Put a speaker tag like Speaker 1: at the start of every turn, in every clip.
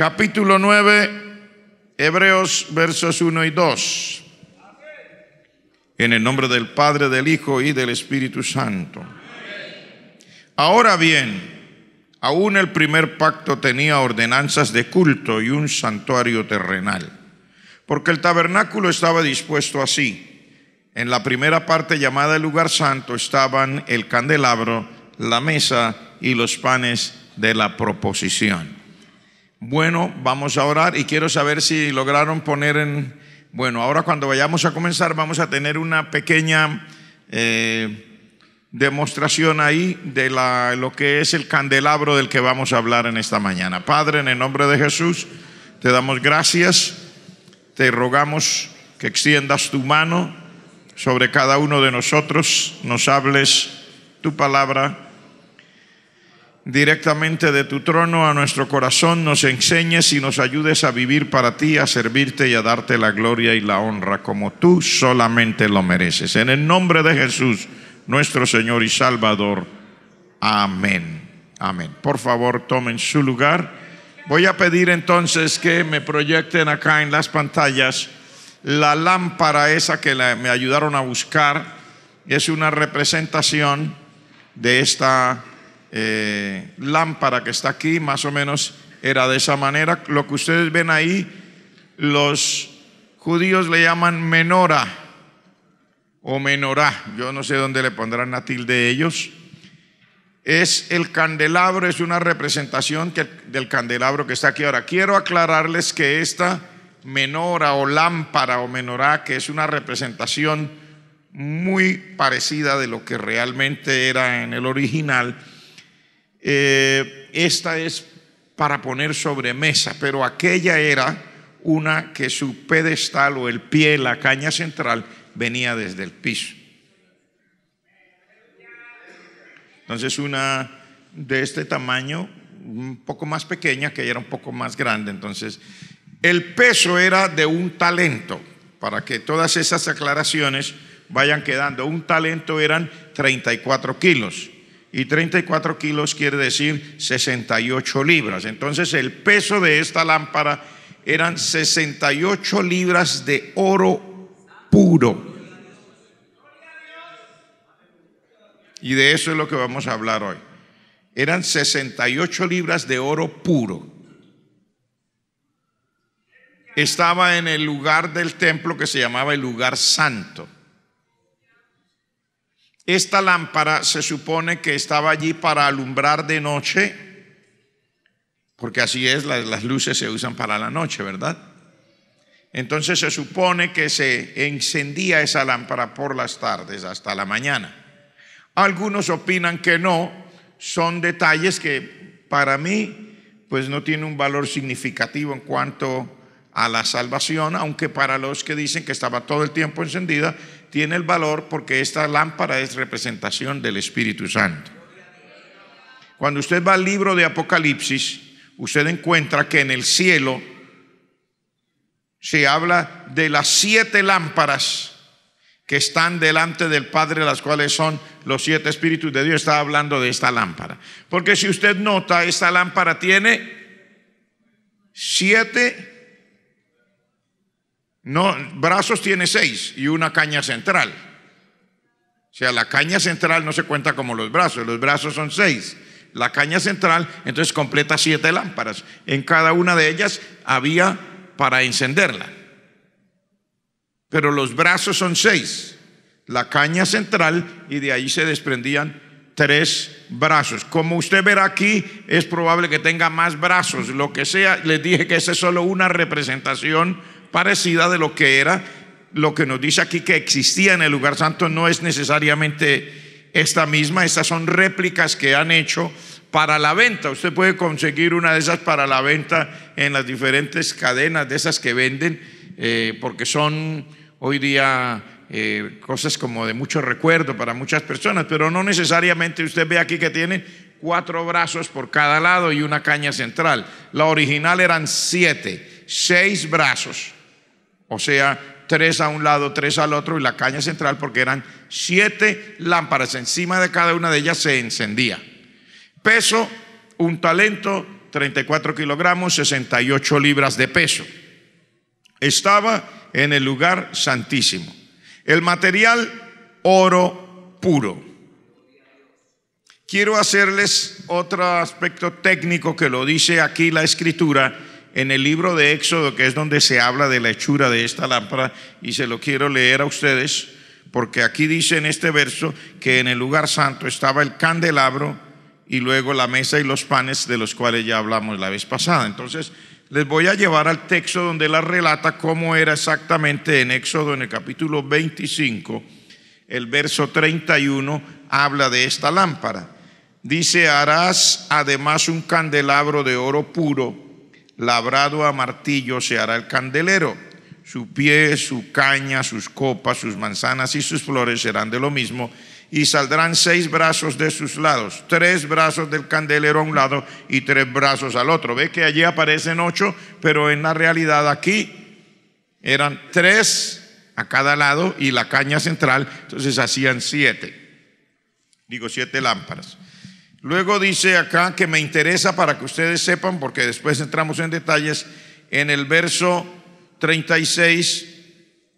Speaker 1: capítulo 9, Hebreos versos 1 y 2. En el nombre del Padre, del Hijo y del Espíritu Santo. Ahora bien, Aún el primer pacto tenía ordenanzas de culto y un santuario terrenal, porque el tabernáculo estaba dispuesto así. En la primera parte llamada el lugar santo estaban el candelabro, la mesa y los panes de la proposición. Bueno, vamos a orar y quiero saber si lograron poner en... Bueno, ahora cuando vayamos a comenzar vamos a tener una pequeña eh, demostración ahí de lo que es el candelabro del que vamos a hablar en esta mañana. Padre, en el nombre de Jesús, te damos gracias, te rogamos que extiendas tu mano sobre cada uno de nosotros, nos hables tu palabra directamente de tu trono a nuestro corazón, nos enseñes y nos ayudes a vivir para ti, a servirte y a darte la gloria y la honra como tú solamente lo mereces. En el nombre de Jesús, nuestro Señor y Salvador. Amén. Amén. Por favor, tomen su lugar. Voy a pedir entonces que me proyecten acá en las pantallas la lámpara esa que me ayudaron a buscar. Es una representación de esta eh, lámpara que está aquí, más o menos era de esa manera. Lo que ustedes ven ahí, los judíos le llaman menora o menorá, yo no sé dónde le pondrán la tilde ellos. Es el candelabro, es una representación del candelabro que está aquí. Ahora, quiero aclararles que esta menora o lámpara o menorá, que es una representación muy parecida de lo que realmente era en el original, eh, esta es para poner sobre mesa, pero aquella era una que su pedestal o el pie, la caña central, venía desde el piso. Entonces una de este tamaño, un poco más pequeña, que era un poco más grande. Entonces el peso era de un talento, para que todas esas aclaraciones vayan quedando. Un talento eran 34 kilos y 34 kilos quiere decir 68 libras. Entonces el peso de esta lámpara eran 68 libras de oro puro. Y de eso es lo que vamos a hablar hoy. Eran 68 libras de oro puro. Estaba en el lugar del templo que se llamaba el lugar santo. Esta lámpara se supone que estaba allí para alumbrar de noche, porque así es, las, luces se usan para la noche, ¿verdad? Entonces se supone que se encendía esa lámpara por las tardes hasta la mañana. Algunos opinan que no, son detalles que para mí pues no tiene un valor significativo en cuanto a la salvación, aunque para los que dicen que estaba todo el tiempo encendida, tiene el valor porque esta lámpara es representación del Espíritu Santo. Cuando usted va al libro de Apocalipsis, usted encuentra que en el cielo se habla de las siete lámparas que están delante del Padre, las cuales son los siete espíritus de Dios. Está hablando de esta lámpara. Porque si usted nota, esta lámpara tiene siete no, brazos tiene seis y una caña central. O sea, la caña central no se cuenta como los brazos, los brazos son seis. La caña central entonces completa siete lámparas. En cada una de ellas había para encenderla. Pero los brazos son seis. La caña central y de ahí se desprendían tres brazos. Como usted verá aquí, es probable que tenga más brazos. Lo que sea, les dije que esa es solo una representación parecida de lo que era, lo que nos dice aquí que existía en el lugar santo no es necesariamente esta misma, estas son réplicas que han hecho para la venta. Usted puede conseguir una de esas para la venta en las diferentes cadenas de esas que venden, eh, porque son hoy día eh, cosas como de mucho recuerdo para muchas personas, pero no necesariamente usted ve aquí que tiene cuatro brazos por cada lado y una caña central. La original eran siete, seis brazos o sea, tres a un lado, tres al otro y la caña central, porque eran siete lámparas. Encima de cada una de ellas se encendía. Peso, un talento, 34 kilogramos, 68 libras de peso. Estaba en el lugar santísimo. El material, oro puro. Quiero hacerles otro aspecto técnico que lo dice aquí la escritura en el libro de Éxodo, que es donde se habla de la hechura de esta lámpara, y se lo quiero leer a ustedes, porque aquí dice en este verso que en el lugar santo estaba el candelabro y luego la mesa y los panes de los cuales ya hablamos la vez pasada. Entonces, les voy a llevar al texto donde la relata cómo era exactamente en Éxodo, en el capítulo 25, el verso 31, habla de esta lámpara. Dice, harás además un candelabro de oro puro labrado a martillo se hará el candelero. Su pie, su caña, sus copas, sus manzanas y sus flores serán de lo mismo. Y saldrán seis brazos de sus lados, tres brazos del candelero a un lado y tres brazos al otro. Ve que allí aparecen ocho, pero en la realidad aquí eran tres a cada lado y la caña central, entonces hacían siete. Digo, siete lámparas. Luego dice acá que me interesa para que ustedes sepan, porque después entramos en detalles, en el verso 36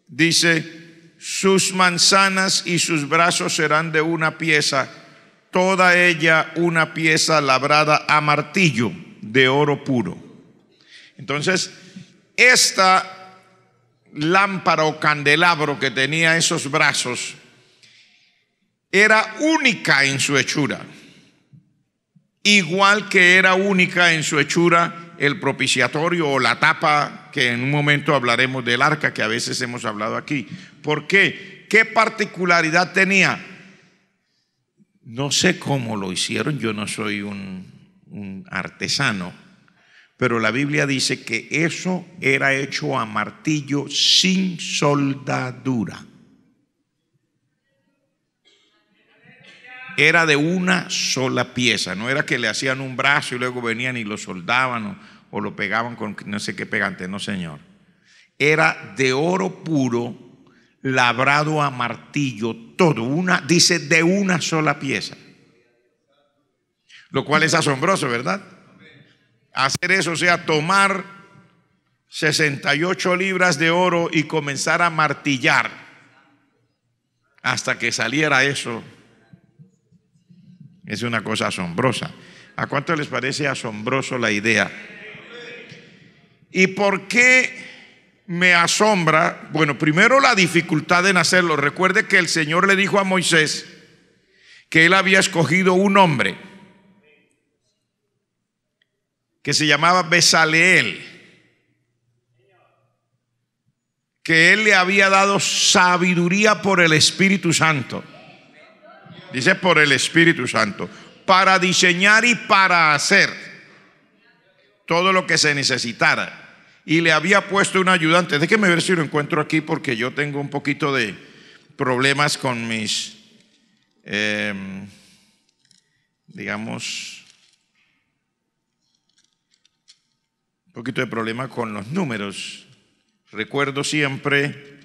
Speaker 1: dice, sus manzanas y sus brazos serán de una pieza, toda ella una pieza labrada a martillo de oro puro. Entonces, esta lámpara o candelabro que tenía esos brazos era única en su hechura igual que era única en su hechura el propiciatorio o la tapa, que en un momento hablaremos del arca, que a veces hemos hablado aquí. ¿Por qué? ¿Qué particularidad tenía? No sé cómo lo hicieron, yo no soy un, un artesano, pero la Biblia dice que eso era hecho a martillo sin soldadura. era de una sola pieza, no era que le hacían un brazo y luego venían y lo soldaban o, lo pegaban con no sé qué pegante, no señor. Era de oro puro, labrado a martillo, todo, una, dice de una sola pieza. Lo cual es asombroso, ¿verdad? Hacer eso, o sea, tomar 68 libras de oro y comenzar a martillar hasta que saliera eso es una cosa asombrosa. ¿A cuánto les parece asombroso la idea? ¿Y por qué me asombra? Bueno, primero la dificultad en hacerlo. Recuerde que el Señor le dijo a Moisés que él había escogido un hombre que se llamaba Besaleel, que él le había dado sabiduría por el Espíritu Santo Dice por el Espíritu Santo. Para diseñar y para hacer todo lo que se necesitara. Y le había puesto un ayudante. Déjeme ver si lo encuentro aquí porque yo tengo un poquito de problemas con mis, em, digamos, un poquito de problemas con los números. Recuerdo siempre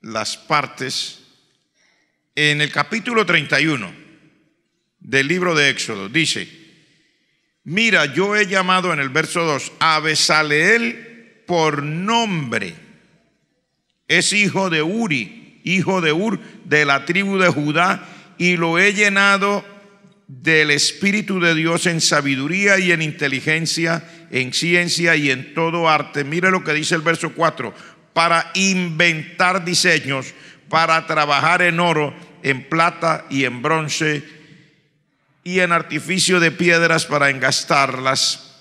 Speaker 1: las partes en el capítulo 31 del libro de Éxodo, dice, mira, yo he llamado en el verso 2 a Besaleel por nombre. Es hijo de Uri, hijo de Ur, de la tribu de Judá, y lo he llenado del Espíritu de Dios en sabiduría y en inteligencia, en ciencia y en todo arte. Mire lo que dice el verso 4, para inventar diseños para trabajar en oro, en plata y en bronce, y en artificio de piedras para engastarlas,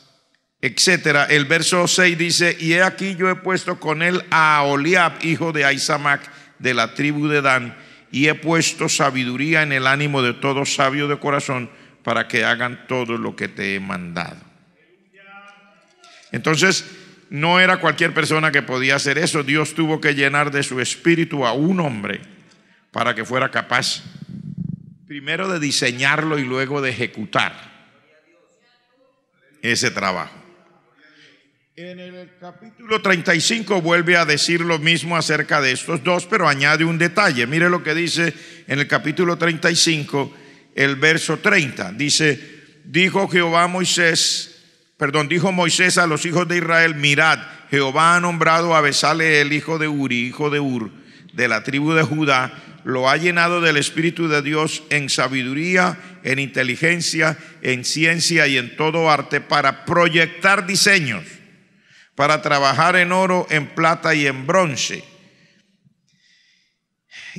Speaker 1: etcétera. El verso 6 dice, y he aquí yo he puesto con él a Oliab, hijo de Aisamac, de la tribu de Dan, y he puesto sabiduría en el ánimo de todo sabio de corazón, para que hagan todo lo que te he mandado. Entonces, no era cualquier persona que podía hacer eso. Dios tuvo que llenar de su espíritu a un hombre para que fuera capaz primero de diseñarlo y luego de ejecutar ese trabajo. En el capítulo 35 vuelve a decir lo mismo acerca de estos dos, pero añade un detalle. Mire lo que dice en el capítulo 35, el verso 30. Dice, dijo Jehová a Moisés, perdón, dijo Moisés a los hijos de Israel, mirad, Jehová ha nombrado a Besale el hijo de Uri, hijo de Ur, de la tribu de Judá, lo ha llenado del Espíritu de Dios en sabiduría, en inteligencia, en ciencia y en todo arte para proyectar diseños, para trabajar en oro, en plata y en bronce.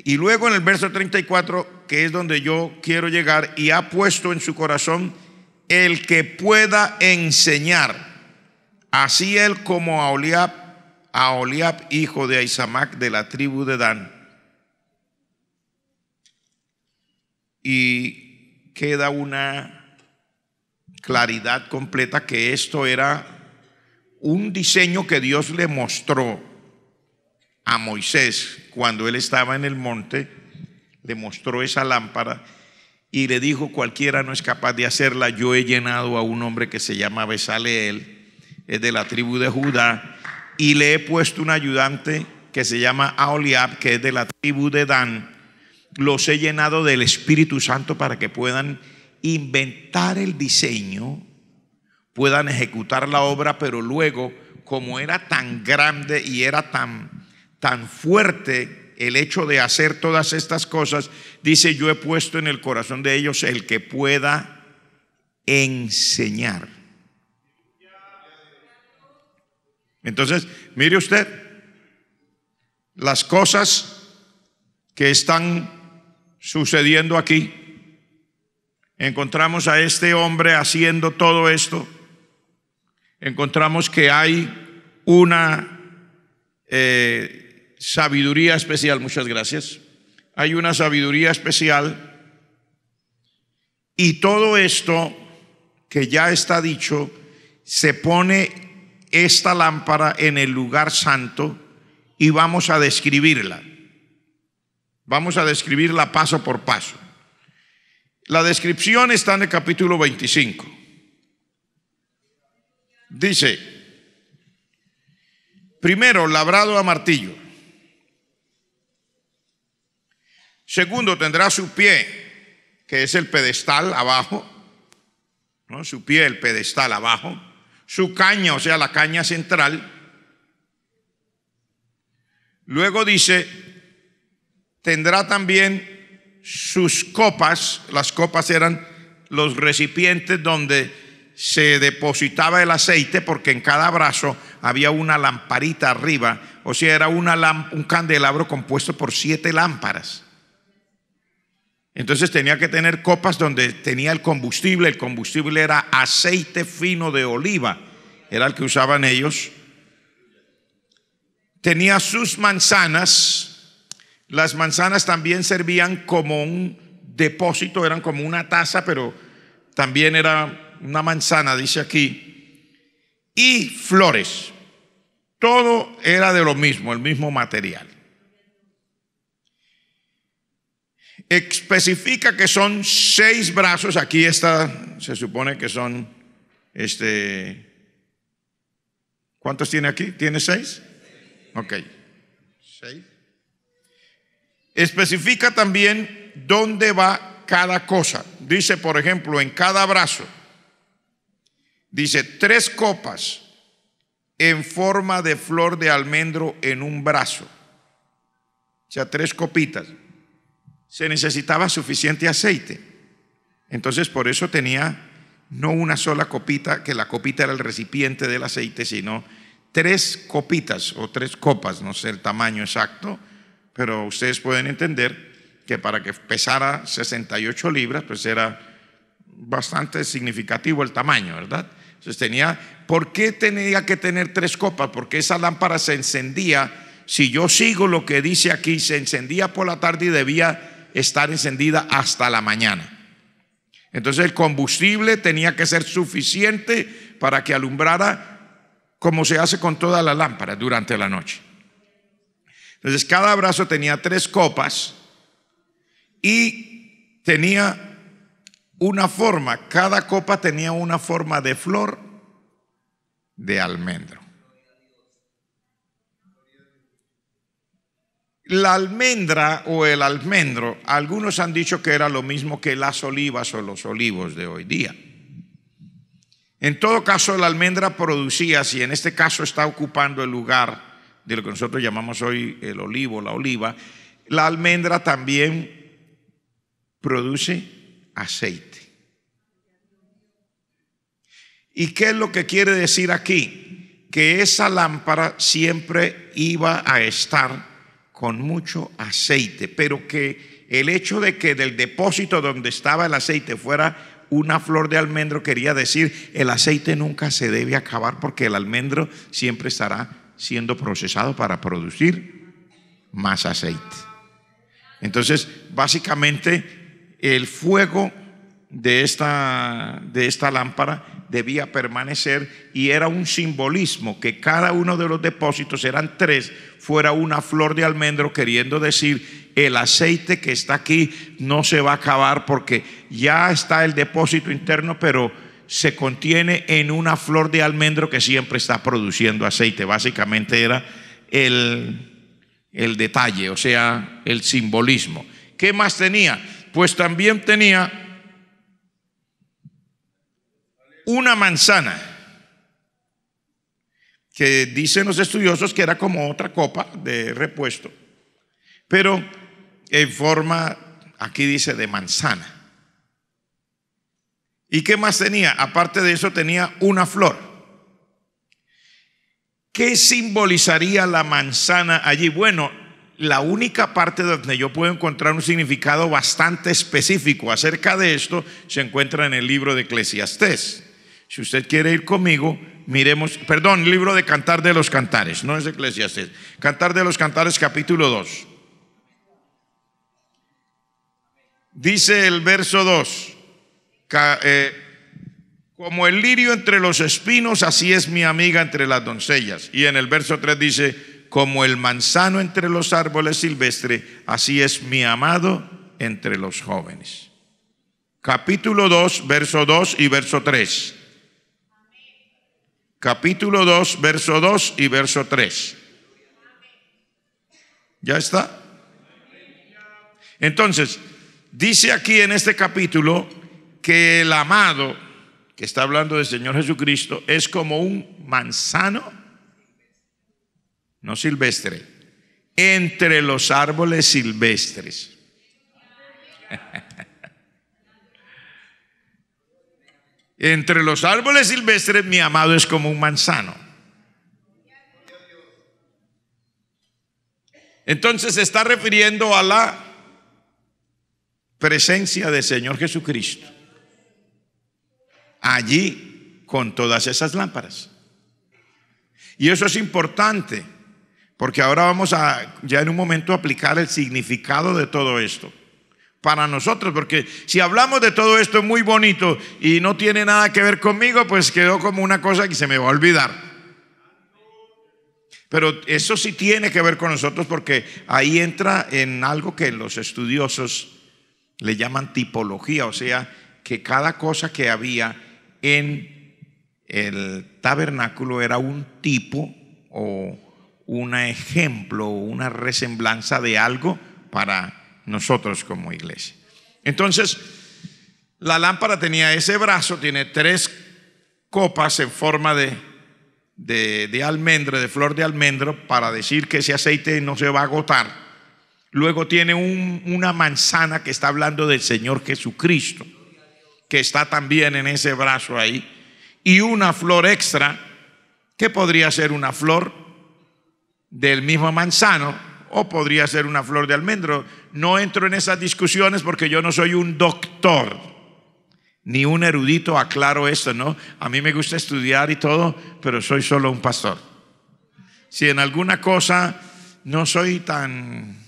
Speaker 1: Y luego en el verso 34, que es donde yo quiero llegar, y ha puesto en su corazón el que pueda enseñar, así él como a Oliab, hijo de Aizamac de la tribu de Dan. Y queda una claridad completa que esto era un diseño que Dios le mostró a Moisés cuando él estaba en el monte, le mostró esa lámpara y le dijo, cualquiera no es capaz de hacerla, yo he llenado a un hombre que se llama Besaleel, es de la tribu de Judá, y le he puesto un ayudante que se llama Aholiab, que es de la tribu de Dan, los he llenado del Espíritu Santo para que puedan inventar el diseño, puedan ejecutar la obra, pero luego, como era tan grande y era tan, tan fuerte, el hecho de hacer todas estas cosas, dice, yo he puesto en el corazón de ellos el que pueda enseñar. Entonces, mire usted, las cosas que están sucediendo aquí, encontramos a este hombre haciendo todo esto, encontramos que hay una... Eh, sabiduría especial, muchas gracias. Hay una sabiduría especial y todo esto que ya está dicho, se pone esta lámpara en el lugar santo y vamos a describirla. Vamos a describirla paso por paso. La descripción está en el capítulo 25. Dice, primero, labrado a martillo. Segundo, tendrá su pie, que es el pedestal abajo, ¿no? su pie, el pedestal abajo, su caña, o sea, la caña central. Luego dice, tendrá también sus copas, las copas eran los recipientes donde se depositaba el aceite porque en cada brazo había una lamparita arriba, o sea, era un candelabro compuesto por siete lámparas. Entonces tenía que tener copas donde tenía el combustible. El combustible era aceite fino de oliva, era el que usaban ellos. Tenía sus manzanas. Las manzanas también servían como un depósito, eran como una taza, pero también era una manzana, dice aquí. Y flores. Todo era de lo mismo, el mismo material. especifica que son seis brazos. Aquí está, se supone que son, este, ¿cuántos tiene aquí? ¿Tiene seis? Ok, seis. Especifica también dónde va cada cosa. Dice, por ejemplo, en cada brazo, dice tres copas en forma de flor de almendro en un brazo. O sea, tres copitas se necesitaba suficiente aceite. Entonces por eso tenía no una sola copita, que la copita era el recipiente del aceite, sino tres copitas o tres copas, no sé el tamaño exacto, pero ustedes pueden entender que para que pesara 68 libras, pues era bastante significativo el tamaño, ¿verdad? Entonces tenía, ¿por qué tenía que tener tres copas? Porque esa lámpara se encendía, si yo sigo lo que dice aquí, se encendía por la tarde y debía estar encendida hasta la mañana. Entonces el combustible tenía que ser suficiente para que alumbrara como se hace con toda la lámpara durante la noche. Entonces cada brazo tenía tres copas y tenía una forma, cada copa tenía una forma de flor de almendro. La almendra o el almendro, algunos han dicho que era lo mismo que las olivas o los olivos de hoy día. En todo caso, la almendra producía, si en este caso está ocupando el lugar de lo que nosotros llamamos hoy el olivo, la oliva, la almendra también produce aceite. ¿Y qué es lo que quiere decir aquí? Que esa lámpara siempre iba a estar con mucho aceite, pero que el hecho de que del depósito donde estaba el aceite fuera una flor de almendro quería decir, el aceite nunca se debe acabar porque el almendro siempre estará siendo procesado para producir más aceite. Entonces, básicamente, el fuego de esta, de esta lámpara debía permanecer y era un simbolismo que cada uno de los depósitos, eran tres, fuera una flor de almendro, queriendo decir, el aceite que está aquí no se va a acabar porque ya está el depósito interno, pero se contiene en una flor de almendro que siempre está produciendo aceite. Básicamente era el, el detalle, o sea, el simbolismo. ¿Qué más tenía? Pues también tenía una manzana, que dicen los estudiosos que era como otra copa de repuesto, pero en forma, aquí dice, de manzana. ¿Y qué más tenía? Aparte de eso tenía una flor. ¿Qué simbolizaría la manzana allí? Bueno, la única parte donde yo puedo encontrar un significado bastante específico acerca de esto se encuentra en el libro de Eclesiastés. Si usted quiere ir conmigo, miremos, perdón, libro de Cantar de los Cantares, no es Eclesiastes, Cantar de los Cantares capítulo 2. Dice el verso 2, eh, como el lirio entre los espinos, así es mi amiga entre las doncellas. Y en el verso 3 dice, como el manzano entre los árboles silvestres, así es mi amado entre los jóvenes. Capítulo 2, verso 2 y verso 3 capítulo 2, verso 2 y verso 3. ¿Ya está? Entonces, dice aquí en este capítulo que el amado, que está hablando del Señor Jesucristo, es como un manzano, no silvestre, entre los árboles silvestres. Entre los árboles silvestres mi amado es como un manzano. Entonces se está refiriendo a la presencia del Señor Jesucristo. Allí con todas esas lámparas. Y eso es importante, porque ahora vamos a ya en un momento aplicar el significado de todo esto para nosotros, porque si hablamos de todo esto muy bonito y no tiene nada que ver conmigo, pues quedó como una cosa que se me va a olvidar. Pero eso sí tiene que ver con nosotros porque ahí entra en algo que los estudiosos le llaman tipología, o sea, que cada cosa que había en el tabernáculo era un tipo o un ejemplo, o una resemblanza de algo para nosotros como iglesia. Entonces, la lámpara tenía ese brazo, tiene tres copas en forma de, de, de de flor de almendro, para decir que ese aceite no se va a agotar. Luego tiene una manzana que está hablando del Señor Jesucristo, que está también en ese brazo ahí. Y una flor extra, que podría ser una flor del mismo manzano, o podría ser una flor de almendro. No entro en esas discusiones porque yo no soy un doctor, ni un erudito, aclaro esto, ¿no? A mí me gusta estudiar y todo, pero soy solo un pastor. Si en alguna cosa no soy tan,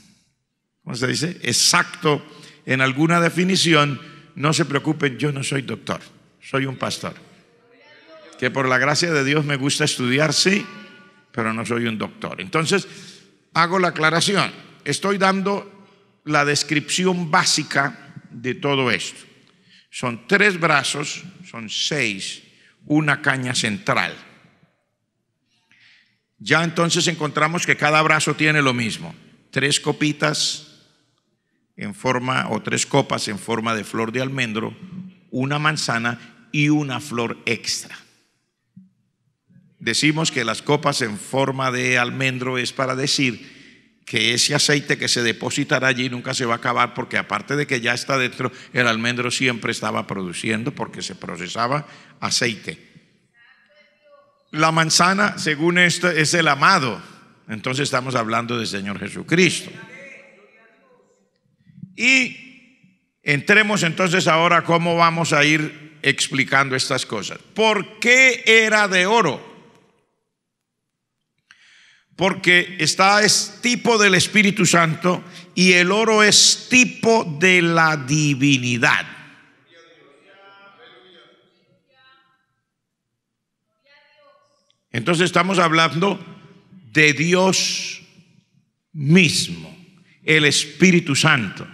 Speaker 1: ¿cómo se dice?, exacto en alguna definición, no se preocupen, yo no soy doctor, soy un pastor. Que por la gracia de Dios me gusta estudiar, sí, pero no soy un doctor. Entonces, Hago la aclaración. Estoy dando la descripción básica de todo esto. Son tres brazos, son seis, una caña central. Ya entonces encontramos que cada brazo tiene lo mismo. Tres copitas en forma, o tres copas en forma de flor de almendro, una manzana y una flor extra. Decimos que las copas en forma de almendro es para decir que ese aceite que se depositará allí nunca se va a acabar porque aparte de que ya está dentro, el almendro siempre estaba produciendo porque se procesaba aceite. La manzana, según esto, es el amado. Entonces estamos hablando del Señor Jesucristo. Y entremos entonces ahora cómo vamos a ir explicando estas cosas. ¿Por qué era de oro? porque está es tipo del Espíritu Santo y el oro es tipo de la divinidad. Entonces estamos hablando de Dios mismo, el Espíritu Santo.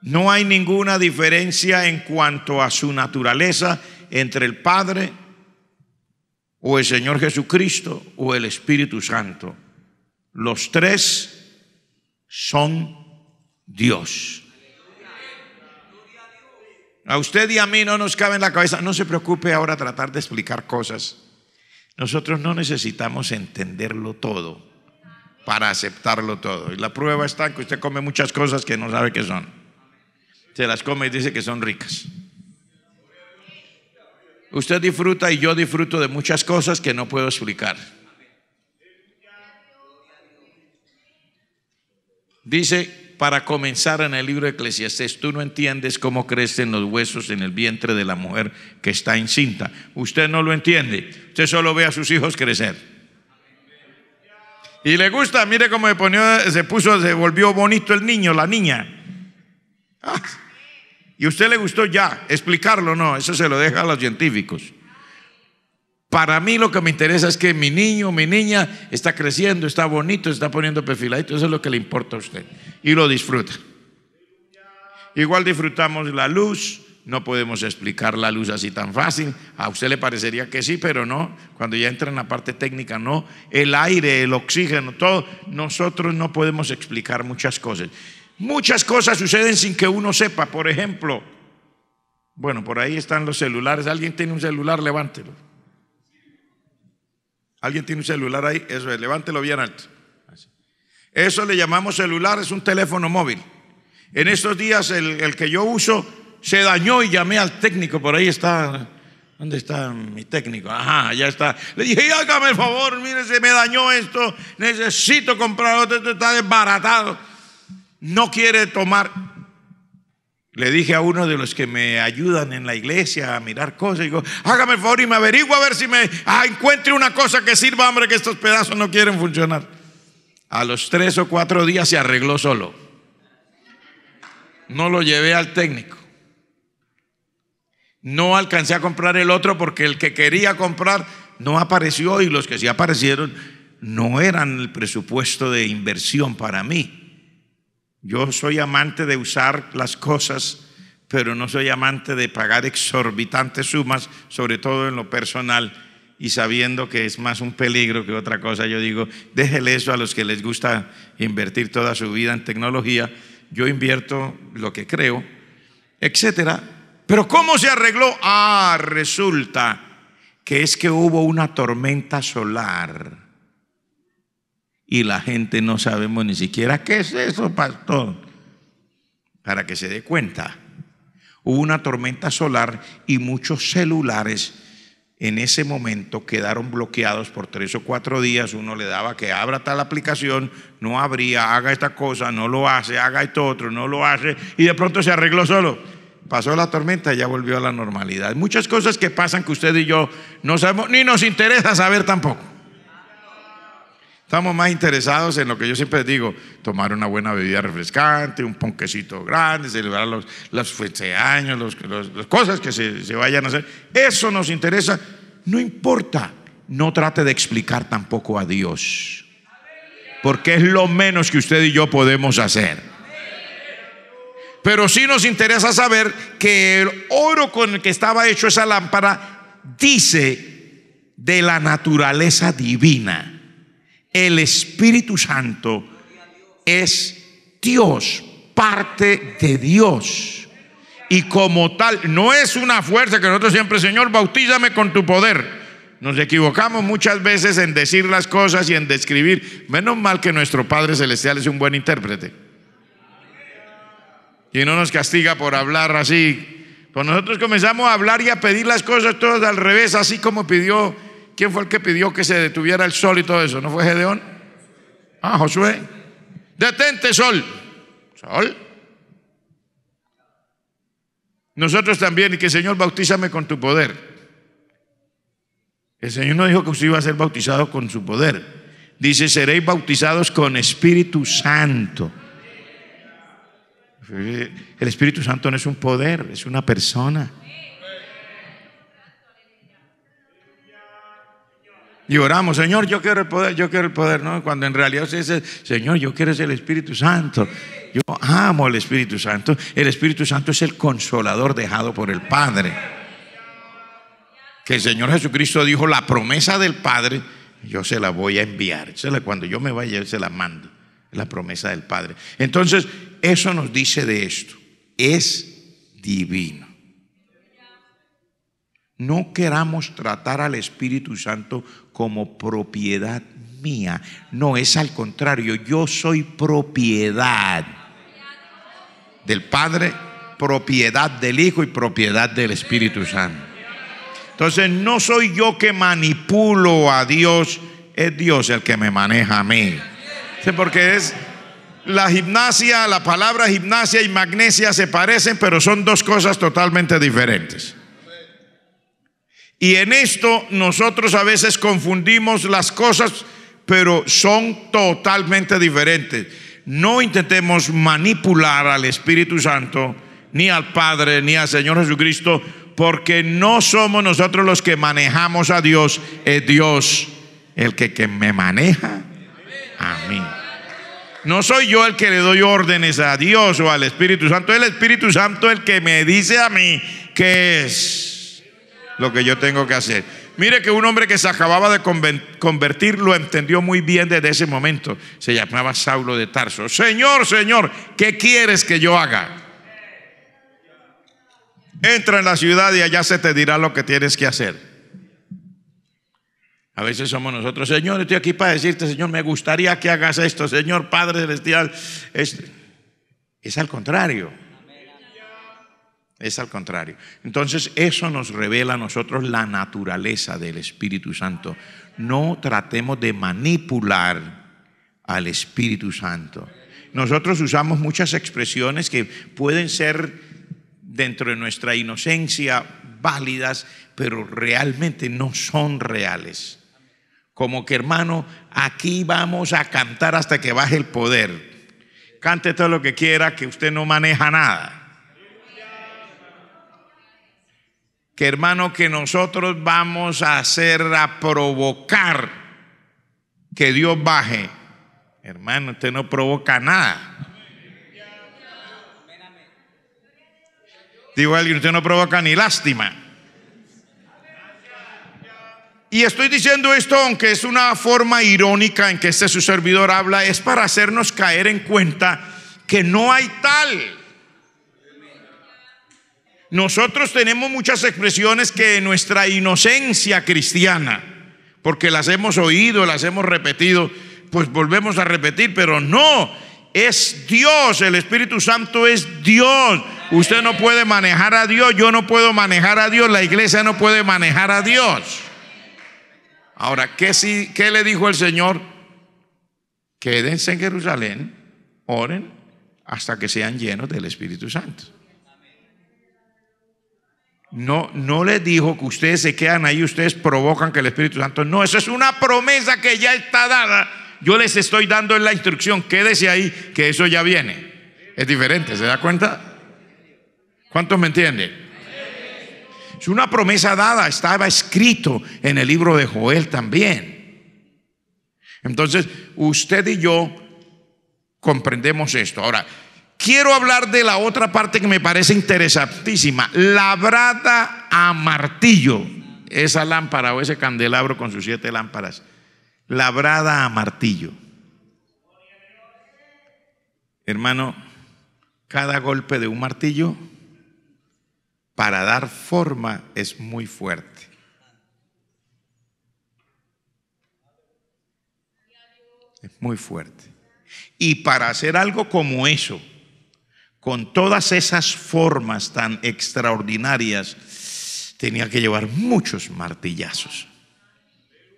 Speaker 1: No hay ninguna diferencia en cuanto a su naturaleza entre el Padre o el Señor Jesucristo o el Espíritu Santo. Los tres son Dios. A usted y a mí no nos cabe en la cabeza. No se preocupe ahora tratar de explicar cosas. Nosotros no necesitamos entenderlo todo para aceptarlo todo. Y la prueba está en que usted come muchas cosas que no sabe qué son. Se las come y dice que son ricas. Usted disfruta y yo disfruto de muchas cosas que no puedo explicar. Dice, para comenzar en el libro de Eclesiastes tú no entiendes cómo crecen los huesos en el vientre de la mujer que está incinta. Usted no lo entiende. Usted solo ve a sus hijos crecer. Y le gusta, mire cómo se, se puso, se volvió bonito el niño, la niña. Ah, y usted le gustó ya, explicarlo no, eso se lo deja a los científicos. Para mí lo que me interesa es que mi niño, mi niña está creciendo, está bonito, está poniendo perfiladito, eso es lo que le importa a usted. Y lo disfruta. Igual disfrutamos la luz, no podemos explicar la luz así tan fácil. A usted le parecería que sí, pero no. Cuando ya entra en la parte técnica, no. El aire, el oxígeno, todo. Nosotros no podemos explicar muchas cosas. Muchas cosas suceden sin que uno sepa. Por ejemplo, bueno, por ahí están los celulares. ¿Alguien tiene un celular? Levántelo. ¿Alguien tiene un celular ahí? Eso es, levántelo bien alto. Eso le llamamos celular, es un teléfono móvil. En estos días el, que yo uso se dañó y llamé al técnico, por ahí está ¿Dónde está mi técnico? Ajá, ya está. Le dije, hágame el favor, mire, se me dañó esto, necesito comprar otro, esto está desbaratado no quiere tomar. Le dije a uno de los que me ayudan en la iglesia a mirar cosas, digo, hágame el favor y me averigua a ver si me ah, encuentre una cosa que sirva, hombre, que estos pedazos no quieren funcionar. A los tres o cuatro días se arregló solo. No lo llevé al técnico. No alcancé a comprar el otro porque el que quería comprar no apareció y los que sí aparecieron no eran el presupuesto de inversión para mí. Yo soy amante de usar las cosas, pero no soy amante de pagar exorbitantes sumas, sobre todo en lo personal, y sabiendo que es más un peligro que otra cosa, yo digo, déjele eso a los que les gusta invertir toda su vida en tecnología, yo invierto lo que creo, etcétera. Pero ¿cómo se arregló? Ah, resulta que es que hubo una tormenta solar y la gente no sabemos ni siquiera qué es eso, pastor. Para que se dé cuenta, hubo una tormenta solar y muchos celulares en ese momento quedaron bloqueados por tres o cuatro días. Uno le daba que abra tal aplicación, no abría, haga esta cosa, no lo hace, haga esto otro, no lo hace, y de pronto se arregló solo. Pasó la tormenta y ya volvió a la normalidad. Muchas cosas que pasan que usted y yo no sabemos, ni nos interesa saber tampoco. Estamos más interesados en lo que yo siempre digo, tomar una buena bebida refrescante, un ponquecito grande, celebrar los, los años, los, los, las cosas que se, se vayan a hacer. Eso nos interesa. No importa, no trate de explicar tampoco a Dios, porque es lo menos que usted y yo podemos hacer. Pero sí nos interesa saber que el oro con el que estaba hecho esa lámpara dice de la naturaleza divina el Espíritu Santo es Dios, parte de Dios. Y como tal, no es una fuerza que nosotros siempre, Señor, bautízame con tu poder. Nos equivocamos muchas veces en decir las cosas y en describir. Menos mal que nuestro Padre Celestial es un buen intérprete. Y no nos castiga por hablar así. Pues nosotros comenzamos a hablar y a pedir las cosas todas al revés, así como pidió ¿Quién fue el que pidió que se detuviera el sol y todo eso? ¿No fue Gedeón? Ah, Josué. Detente, sol. Sol. Nosotros también, y que Señor, bautízame con tu poder. El Señor no dijo que usted iba a ser bautizado con su poder. Dice, seréis bautizados con Espíritu Santo. El Espíritu Santo no es un poder, es una persona. Y oramos, Señor, yo quiero el poder, yo quiero el poder, ¿no? Cuando en realidad se dice, Señor, yo quiero ser el Espíritu Santo. Yo amo el Espíritu Santo. El Espíritu Santo es el consolador dejado por el Padre. Que el Señor Jesucristo dijo, la promesa del Padre, yo se la voy a enviar. Cuando yo me vaya, se la mando. La promesa del Padre. Entonces, eso nos dice de esto. Es divino. No queramos tratar al Espíritu Santo como propiedad mía. No, es al contrario. Yo soy propiedad del Padre, propiedad del Hijo y propiedad del Espíritu Santo. Entonces no soy yo que manipulo a Dios, es Dios el que me maneja a mí. Porque es la gimnasia, la palabra gimnasia y magnesia se parecen, pero son dos cosas totalmente diferentes. Y en esto nosotros a veces confundimos las cosas, pero son totalmente diferentes. No intentemos manipular al Espíritu Santo, ni al Padre, ni al Señor Jesucristo, porque no somos nosotros los que manejamos a Dios, es Dios el que, me maneja a mí. No soy yo el que le doy órdenes a Dios o al Espíritu Santo, es el Espíritu Santo el que me dice a mí que es lo que yo tengo que hacer. Mire que un hombre que se acababa de convertir lo entendió muy bien desde ese momento. Se llamaba Saulo de Tarso. Señor, Señor, ¿qué quieres que yo haga? Entra en la ciudad y allá se te dirá lo que tienes que hacer. A veces somos nosotros, Señor, estoy aquí para decirte, Señor, me gustaría que hagas esto, Señor, Padre Celestial. Es, es al contrario. Es al contrario. Entonces eso nos revela a nosotros la naturaleza del Espíritu Santo. No tratemos de manipular al Espíritu Santo. Nosotros usamos muchas expresiones que pueden ser dentro de nuestra inocencia válidas, pero realmente no son reales. Como que hermano, aquí vamos a cantar hasta que baje el poder. Cante todo lo que quiera, que usted no maneja nada. que hermano, que nosotros vamos a hacer, a provocar que Dios baje. Hermano, usted no provoca nada. Digo alguien, usted no provoca ni lástima. Y estoy diciendo esto, aunque es una forma irónica en que este su servidor habla, es para hacernos caer en cuenta que no hay tal nosotros tenemos muchas expresiones que nuestra inocencia cristiana, porque las hemos oído, las hemos repetido, pues volvemos a repetir, pero no, es Dios, el Espíritu Santo es Dios. Usted no puede manejar a Dios, yo no puedo manejar a Dios, la iglesia no puede manejar a Dios. Ahora, ¿qué, qué le dijo el Señor? Quédense en Jerusalén, oren hasta que sean llenos del Espíritu Santo. No, no le dijo que ustedes se quedan ahí, ustedes provocan que el Espíritu Santo. No, eso es una promesa que ya está dada. Yo les estoy dando la instrucción, quédese ahí, que eso ya viene. Es diferente, ¿se da cuenta? ¿Cuántos me entienden? Es una promesa dada, estaba escrito en el libro de Joel también. Entonces, usted y yo comprendemos esto. Ahora, Quiero hablar de la otra parte que me parece interesantísima, labrada a martillo, esa lámpara o ese candelabro con sus siete lámparas, labrada a martillo. Hermano, cada golpe de un martillo para dar forma es muy fuerte. Es muy fuerte. Y para hacer algo como eso, con todas esas formas tan extraordinarias, tenía que llevar muchos martillazos.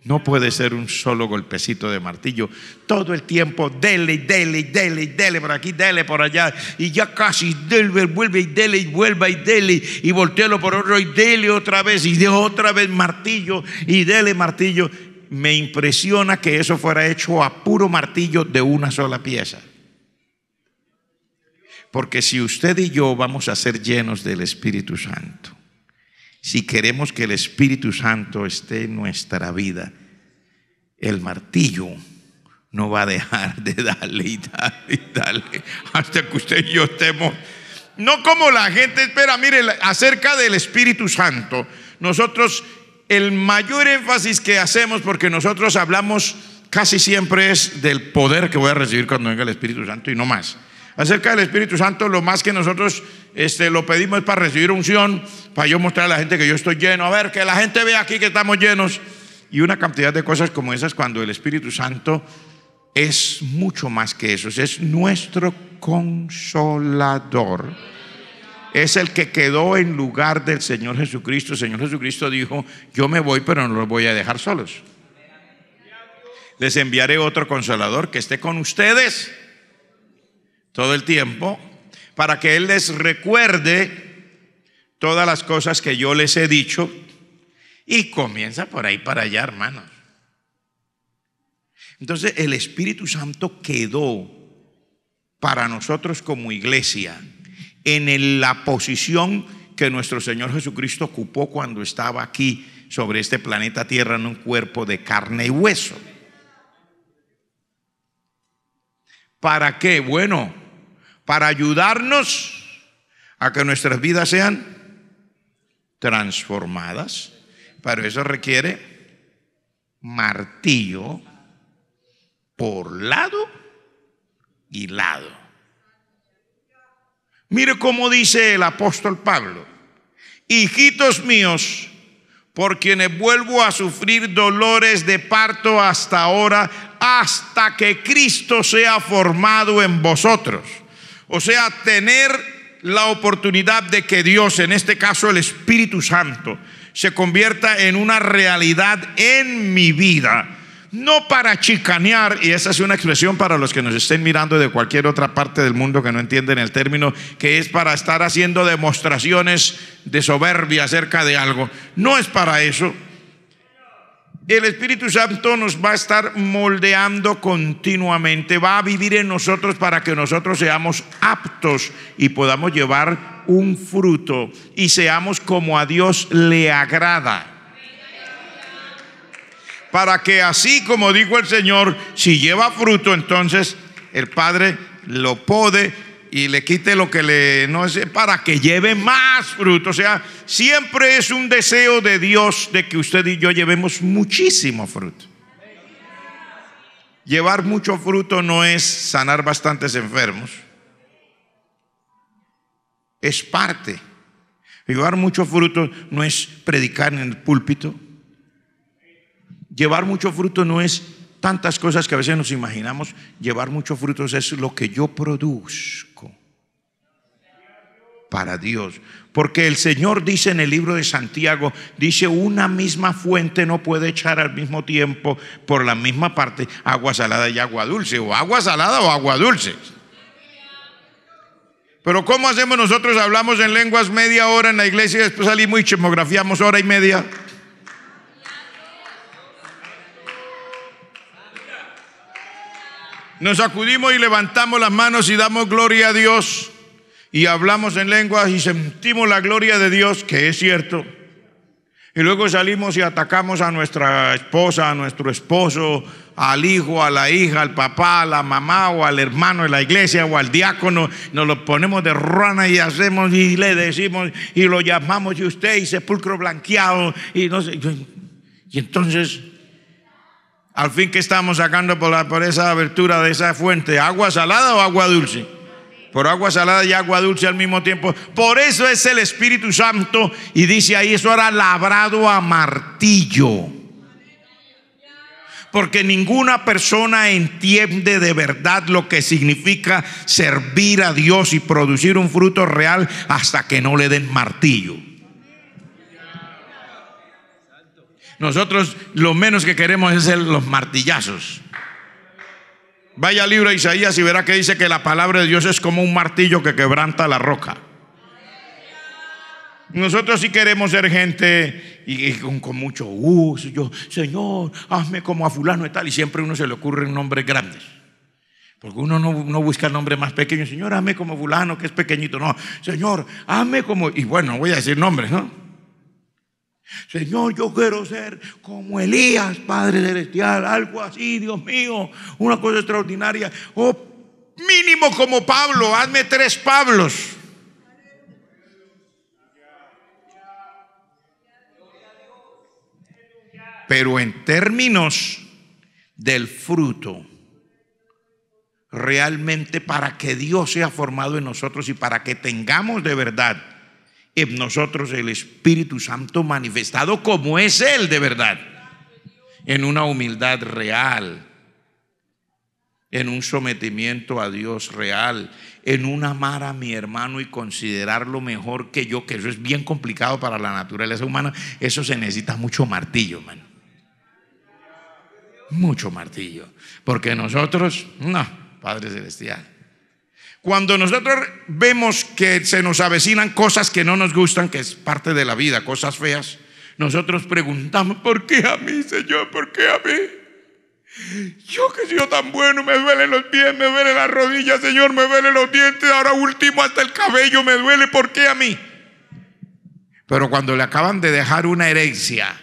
Speaker 1: No puede ser un solo golpecito de martillo. Todo el tiempo, dele, dele, dele, dele por aquí, dele por allá. Y ya casi, dele, vuelve y dele, y vuelva y dele. Y voltealo por otro y dele otra vez. Y de otra vez martillo y dele martillo. Me impresiona que eso fuera hecho a puro martillo de una sola pieza. Porque si usted y yo vamos a ser llenos del Espíritu Santo, si queremos que el Espíritu Santo esté en nuestra vida, el martillo no va a dejar de darle y darle y darle hasta que usted y yo estemos. No como la gente espera, mire, acerca del Espíritu Santo, nosotros el mayor énfasis que hacemos, porque nosotros hablamos casi siempre es del poder que voy a recibir cuando venga el Espíritu Santo y no más. Acerca del Espíritu Santo, lo más que nosotros este, lo pedimos es para recibir unción, para yo mostrar a la gente que yo estoy lleno. A ver, que la gente vea aquí que estamos llenos. Y una cantidad de cosas como esas cuando el Espíritu Santo es mucho más que eso. Es nuestro consolador. Es el que quedó en lugar del Señor Jesucristo. El Señor Jesucristo dijo, yo me voy, pero no los voy a dejar solos. Les enviaré otro consolador que esté con ustedes todo el tiempo, para que Él les recuerde todas las cosas que yo les he dicho. Y comienza por ahí para allá, hermanos. Entonces el Espíritu Santo quedó para nosotros como iglesia en la posición que nuestro Señor Jesucristo ocupó cuando estaba aquí sobre este planeta Tierra en un cuerpo de carne y hueso. ¿Para qué? Bueno, para ayudarnos a que nuestras vidas sean transformadas. Pero eso requiere martillo por lado y lado. Mire cómo dice el apóstol Pablo, hijitos míos, por quienes vuelvo a sufrir dolores de parto hasta ahora, hasta que Cristo sea formado en vosotros. O sea, tener la oportunidad de que Dios, en este caso el Espíritu Santo, se convierta en una realidad en mi vida. No para chicanear, y esa es una expresión para los que nos estén mirando de cualquier otra parte del mundo que no entienden el término, que es para estar haciendo demostraciones de soberbia acerca de algo. No es para eso, el Espíritu Santo nos va a estar moldeando continuamente, va a vivir en nosotros para que nosotros seamos aptos y podamos llevar un fruto y seamos como a Dios le agrada. Para que así como dijo el Señor, si lleva fruto, entonces el Padre lo puede y le quite lo que le no es para que lleve más fruto. O sea, siempre es un deseo de Dios de que usted y yo llevemos muchísimo fruto. Llevar mucho fruto no es sanar bastantes enfermos. Es parte. Llevar mucho fruto no es predicar en el púlpito. Llevar mucho fruto no es tantas cosas que a veces nos imaginamos llevar muchos frutos es lo que yo produzco para Dios. Porque el Señor dice en el libro de Santiago, dice, una misma fuente no puede echar al mismo tiempo por la misma parte agua salada y agua dulce, o agua salada o agua dulce. Pero ¿cómo hacemos nosotros? Hablamos en lenguas media hora en la iglesia y después salimos y chemografiamos hora y media. Nos sacudimos y levantamos las manos y damos gloria a Dios y hablamos en lenguas y sentimos la gloria de Dios, que es cierto. Y luego salimos y atacamos a nuestra esposa, a nuestro esposo, al hijo, a la hija, al papá, a la mamá o al hermano de la iglesia o al diácono. Nos lo ponemos de rana y hacemos y le decimos y lo llamamos y usted y sepulcro blanqueado y no Y entonces al fin que estamos sacando por, la, por esa abertura de esa fuente, agua salada o agua dulce. Por agua salada y agua dulce al mismo tiempo. Por eso es el Espíritu Santo y dice ahí, eso era labrado a martillo. Porque ninguna persona entiende de verdad lo que significa servir a Dios y producir un fruto real hasta que no le den martillo. Nosotros lo menos que queremos es ser los martillazos. Vaya libro de Isaías y verá que dice que la palabra de Dios es como un martillo que quebranta la roca. Nosotros sí queremos ser gente y, con, mucho uso. Señor, hazme como a fulano y tal. Y siempre a uno se le un nombres grandes. Porque uno no, no busca nombre más pequeño. Señor, hazme como fulano que es pequeñito. No, Señor, hazme como... Y bueno, voy a decir nombres, ¿no? Señor, yo quiero ser como Elías, Padre Celestial, algo así, Dios mío, una cosa extraordinaria. O oh, mínimo como Pablo, hazme tres Pablos. Pero en términos del fruto, realmente para que Dios sea formado en nosotros y para que tengamos de verdad en nosotros el Espíritu Santo manifestado como es Él de verdad, en una humildad real, en un sometimiento a Dios real, en un amar a mi hermano y considerarlo mejor que yo, que eso es bien complicado para la naturaleza humana, eso se necesita mucho martillo, hermano. Mucho martillo. Porque nosotros, no, Padre Celestial. Cuando nosotros vemos que se nos avecinan cosas que no nos gustan, que es parte de la vida, cosas feas, nosotros preguntamos, ¿por qué a mí, Señor? ¿Por qué a mí? Yo que soy tan bueno, me duelen los pies, me duelen las rodillas, Señor, me duelen los dientes, ahora último hasta el cabello me duele, ¿por qué a mí? Pero cuando le acaban de dejar una herencia,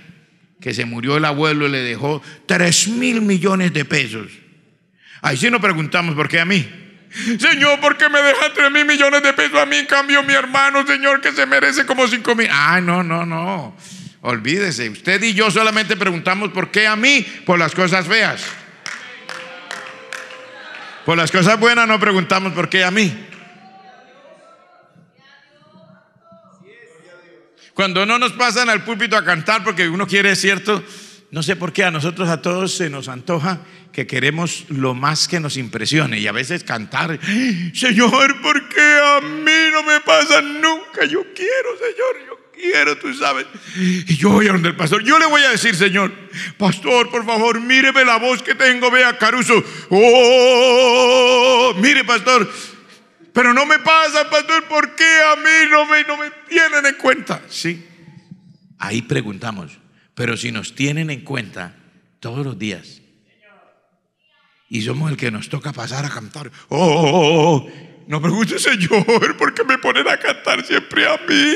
Speaker 1: que se murió el abuelo y le dejó 3 mil millones de pesos, ahí sí nos preguntamos, ¿por qué a mí? Señor, ¿por qué me deja 3 mil millones de pesos a mí? En cambio, mi hermano, Señor, que se merece como 5 mil. Ah, no, no, no. Olvídese. Usted y yo solamente preguntamos por qué a mí, por las cosas feas. Por las cosas buenas no preguntamos por qué a mí. Cuando no nos pasan al púlpito a cantar porque uno quiere, ¿cierto? No sé por qué a nosotros a todos se nos antoja que queremos lo más que nos impresione y a veces cantar, Señor, ¿por qué a mí no me pasa nunca? Yo quiero, Señor, yo quiero, tú sabes. Y yo voy a donde el pastor, yo le voy a decir, Señor, pastor, por favor, míreme la voz que tengo, vea Caruso. Oh, mire, pastor, pero no me pasa, pastor, ¿por qué a mí no me, no me tienen en cuenta? Sí, ahí preguntamos. Pero si nos tienen en cuenta todos los días y somos el que nos toca pasar a cantar, oh, oh, oh, oh no me gusta Señor, qué me ponen a cantar siempre a mí?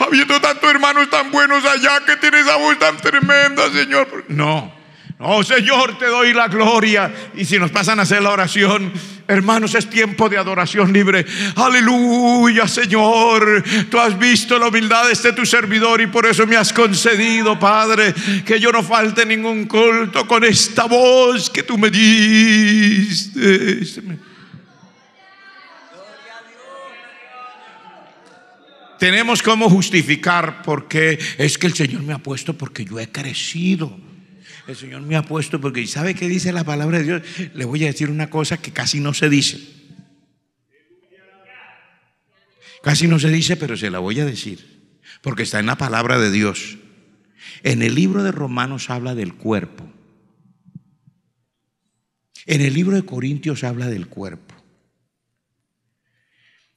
Speaker 1: Habiendo tantos hermanos tan buenos allá que tiene esa voz tan tremenda, Señor. No. Oh Señor, te doy la gloria. Y si nos pasan a hacer la oración, hermanos, es tiempo de adoración libre. Aleluya, Señor. Tú has visto la humildad de este tu servidor y por eso me has concedido, Padre, que yo no falte ningún culto con esta voz que tú me diste. Tenemos como justificar porque es que el Señor me ha puesto porque yo he crecido. El Señor me ha puesto porque, ¿sabe qué dice la palabra de Dios? Le voy a decir una cosa que casi no se dice. Casi no se dice, pero se la voy a decir. Porque está en la palabra de Dios. En el libro de Romanos habla del cuerpo. En el libro de Corintios habla del cuerpo.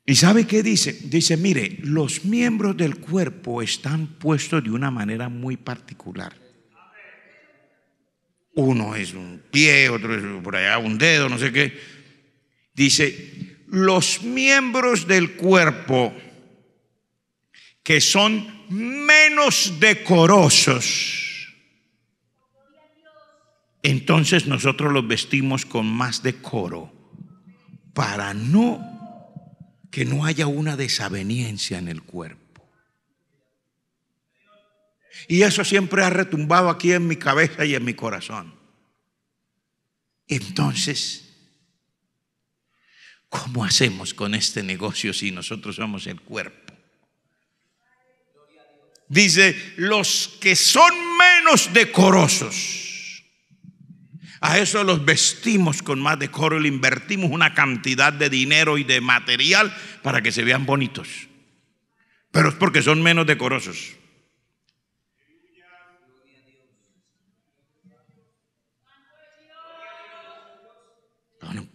Speaker 1: ¿Y sabe qué dice? Dice, mire, los miembros del cuerpo están puestos de una manera muy particular uno es un pie, otro es por allá un dedo, no sé qué. Dice, los miembros del cuerpo que son menos decorosos, entonces nosotros los vestimos con más decoro para no que no haya una desaveniencia en el cuerpo. Y eso siempre ha retumbado aquí en mi cabeza y en mi corazón. Entonces, ¿cómo hacemos con este negocio si nosotros somos el cuerpo? Dice, los que son menos decorosos, a eso los vestimos con más decoro y le invertimos una cantidad de dinero y de material para que se vean bonitos. Pero es porque son menos decorosos.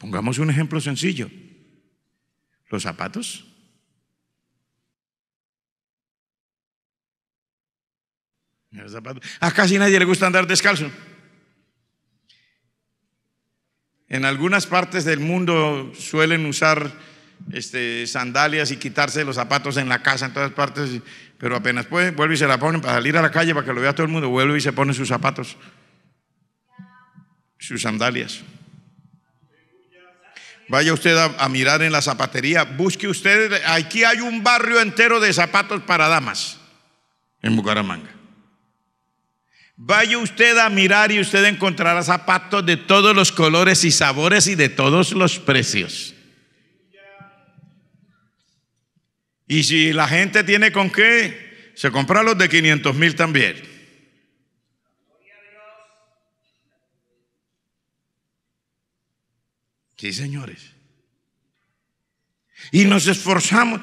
Speaker 1: Pongamos un ejemplo sencillo. Los zapatos. A casi nadie le gusta andar descalzo. En algunas partes del mundo suelen usar este, sandalias y quitarse los zapatos en la casa, en todas partes, pero apenas puede, vuelve y se la ponen para salir a la calle, para que lo vea todo el mundo, vuelve y se pone sus zapatos, sus sandalias. Vaya usted a, mirar en la zapatería, busque usted, aquí hay un barrio entero de zapatos para damas en Bucaramanga. Vaya usted a mirar y usted encontrará zapatos de todos los colores y sabores y de todos los precios. Y si la gente tiene con qué, se compra los de 500 mil también. Sí, señores. Y nos esforzamos.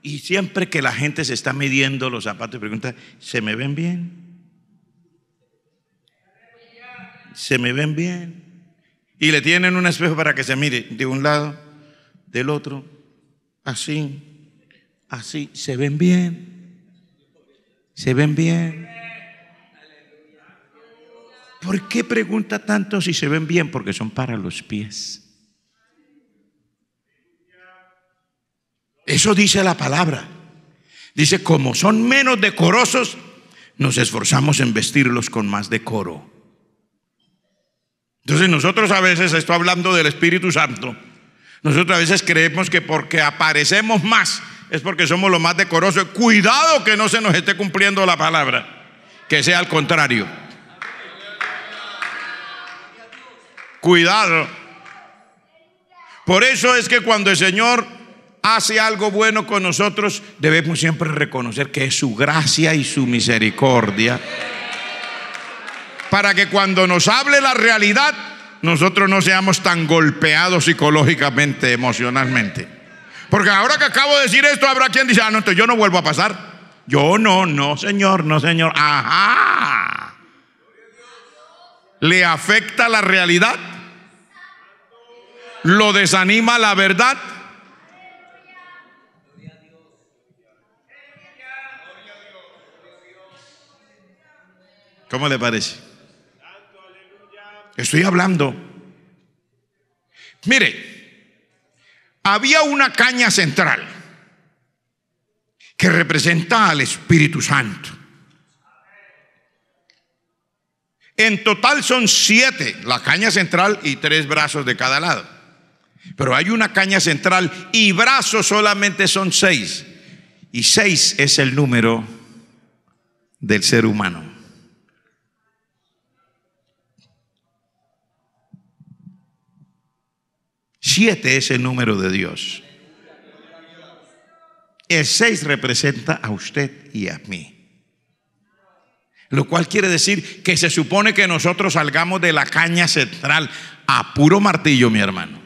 Speaker 1: Y siempre que la gente se está midiendo los zapatos y pregunta, ¿se me ven bien? ¿Se me ven bien? Y le tienen un espejo para que se mire de un lado, del otro, así, así. ¿Se ven bien? ¿Se ven bien? ¿Por qué pregunta tanto si se ven bien? Porque son para los pies. Eso dice la palabra. Dice, como son menos decorosos, nos esforzamos en vestirlos con más decoro. Entonces nosotros a veces, esto hablando del Espíritu Santo, nosotros a veces creemos que porque aparecemos más es porque somos los más decorosos. Cuidado que no se nos esté cumpliendo la palabra, que sea al contrario. Cuidado. Por eso es que cuando el Señor hace algo bueno con nosotros, debemos siempre reconocer que es su gracia y su misericordia. Para que cuando nos hable la realidad, nosotros no seamos tan golpeados psicológicamente, emocionalmente. Porque ahora que acabo de decir esto, habrá quien dice, ah, no, entonces yo no vuelvo a pasar. Yo no, no, señor, no, señor. Ajá. ¿Le afecta la realidad? ¿Lo desanima la verdad? ¿Cómo le parece? Estoy hablando. Mire, había una caña central que representa al Espíritu Santo. En total son siete, la caña central y tres brazos de cada lado. Pero hay una caña central y brazos solamente son seis. Y seis es el número del ser humano. Siete es el número de Dios. El 6 representa a usted y a mí. Lo cual quiere decir que se supone que nosotros salgamos de la caña central a puro martillo, mi hermano.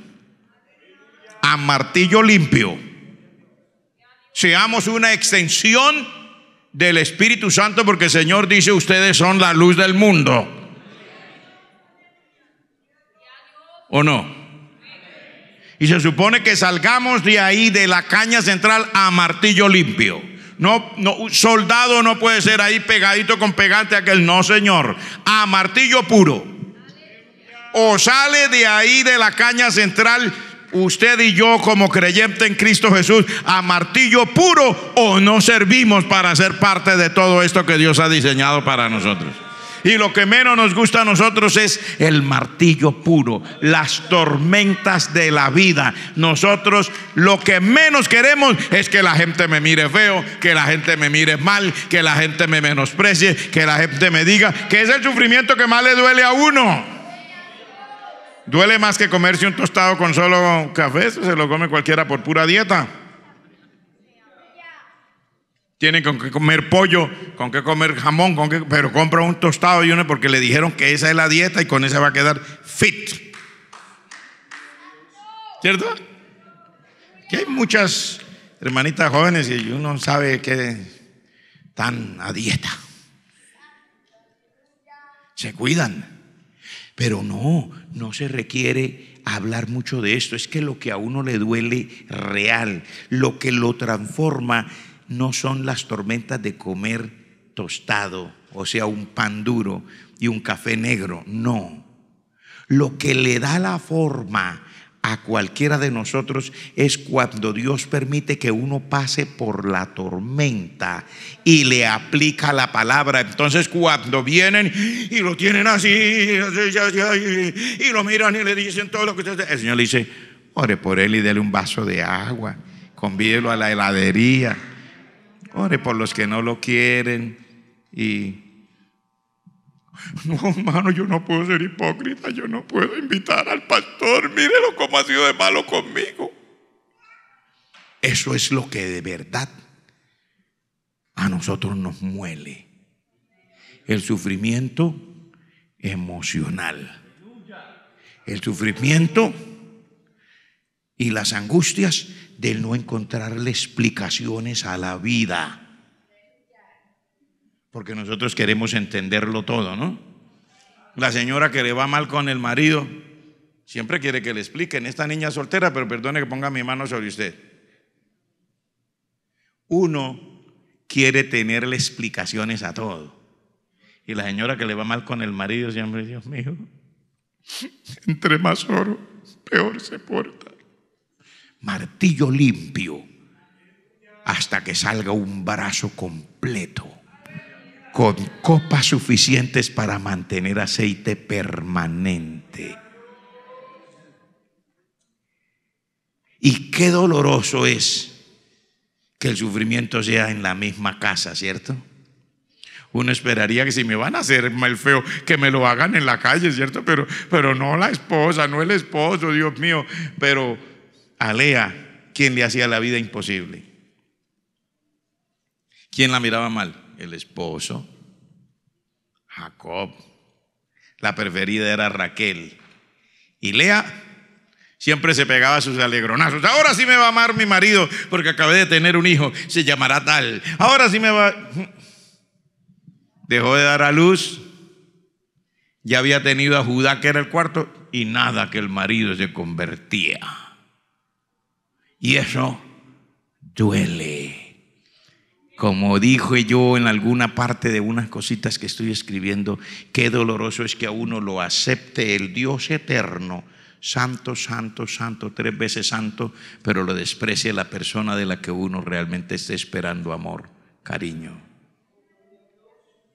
Speaker 1: A martillo limpio. Seamos una extensión del Espíritu Santo porque el Señor dice ustedes son la luz del mundo. ¿O no? Y se supone que salgamos de ahí, de la caña central, a martillo limpio. No, soldado no puede ser ahí pegadito con pegante aquel. No, señor. A martillo puro. O sale de ahí, de la caña central, usted y yo como creyente en Cristo Jesús, a martillo puro, o no servimos para ser parte de todo esto que Dios ha diseñado para nosotros. Y lo que menos nos gusta a nosotros es el martillo puro, las tormentas de la vida. Nosotros lo que menos queremos es que la gente me mire feo, que la gente me mire mal, que la gente me menosprecie, que la gente me diga que es el sufrimiento que más le duele a uno. Duele más que comerse un tostado con solo café, se lo come cualquiera por pura dieta. Tienen con qué comer pollo, con qué comer jamón, con qué, pero compra un tostado y uno porque le dijeron que esa es la dieta y con esa va a quedar fit. ¿Cierto? Que hay muchas hermanitas jóvenes y uno sabe que están a dieta. Se cuidan. Pero no, no se requiere hablar mucho de esto. Es que lo que a uno le duele real, lo que lo transforma no son las tormentas de comer tostado, o sea, un pan duro y un café negro, no. Lo que le da la forma a cualquiera de nosotros es cuando Dios permite que uno pase por la tormenta y le aplica la palabra. Entonces cuando vienen y lo tienen así, y lo miran y le dicen todo lo que ustedes, El Señor le dice, ore por él y dele un vaso de agua, convídelo a la heladería Ore por los que no lo quieren y... No, hermano, yo no puedo ser hipócrita, yo no puedo invitar al pastor, mírelo cómo ha sido de malo conmigo. Eso es lo que de verdad a nosotros nos muele. El sufrimiento emocional. El sufrimiento y las angustias del no encontrarle explicaciones a la vida. Porque nosotros queremos entenderlo todo, ¿no? La señora que le va mal con el marido, siempre quiere que le expliquen, esta niña soltera, pero perdone que ponga mi mano sobre usted. Uno quiere tenerle explicaciones a todo. Y la señora que le va mal con el marido siempre, Dios mío, entre más oro, peor se porta martillo limpio hasta que salga un brazo completo con copas suficientes para mantener aceite permanente. Y qué doloroso es que el sufrimiento sea en la misma casa, ¿cierto? Uno esperaría que si me van a hacer mal feo, que me lo hagan en la calle, ¿cierto? Pero, pero no la esposa, no el esposo, Dios mío. Pero a Lea quien le hacía la vida imposible. ¿Quién la miraba mal? El esposo, Jacob. La preferida era Raquel. Y Lea siempre se pegaba sus alegronazos. Ahora sí me va a amar mi marido porque acabé de tener un hijo. Se llamará tal. Ahora sí me va... Dejó de dar a luz. Ya había tenido a Judá, que era el cuarto, y nada que el marido se convertía. Y eso duele. Como dije yo en alguna parte de unas cositas que estoy escribiendo, qué doloroso es que a uno lo acepte el Dios eterno, santo, santo, santo, tres veces santo, pero lo desprecie la persona de la que uno realmente está esperando amor, cariño.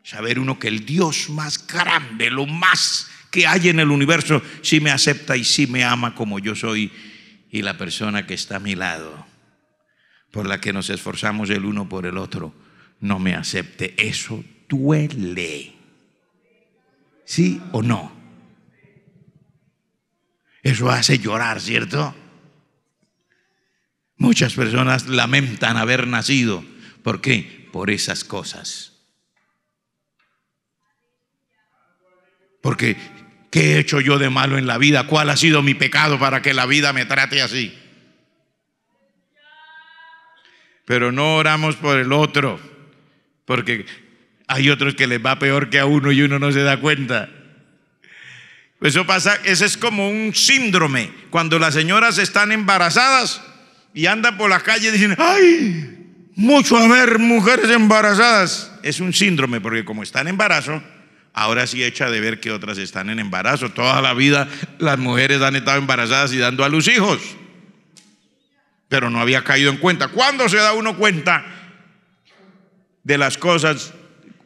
Speaker 1: Saber uno que el Dios más grande, lo más que hay en el universo, sí me acepta y sí me ama como yo soy y la persona que está a mi lado, por la que nos esforzamos el uno por el otro, no me acepte. Eso duele. ¿Sí o no? Eso hace llorar, ¿cierto? Muchas personas lamentan haber nacido. ¿Por qué? Por esas cosas. Porque ¿Qué he hecho yo de malo en la vida? ¿Cuál ha sido mi pecado para que la vida me trate así? Pero no oramos por el otro, porque hay otros que les va peor que a uno y uno no se da cuenta. Pues eso pasa, ese es como un síndrome. Cuando las señoras están embarazadas y andan por la calle diciendo, ¡ay! Mucho a ver mujeres embarazadas. Es un síndrome, porque como están en ahora sí echa de ver que otras están en embarazo. Toda la vida las mujeres han estado embarazadas y dando a los hijos, pero no había caído en cuenta. ¿Cuándo se da uno cuenta de las cosas?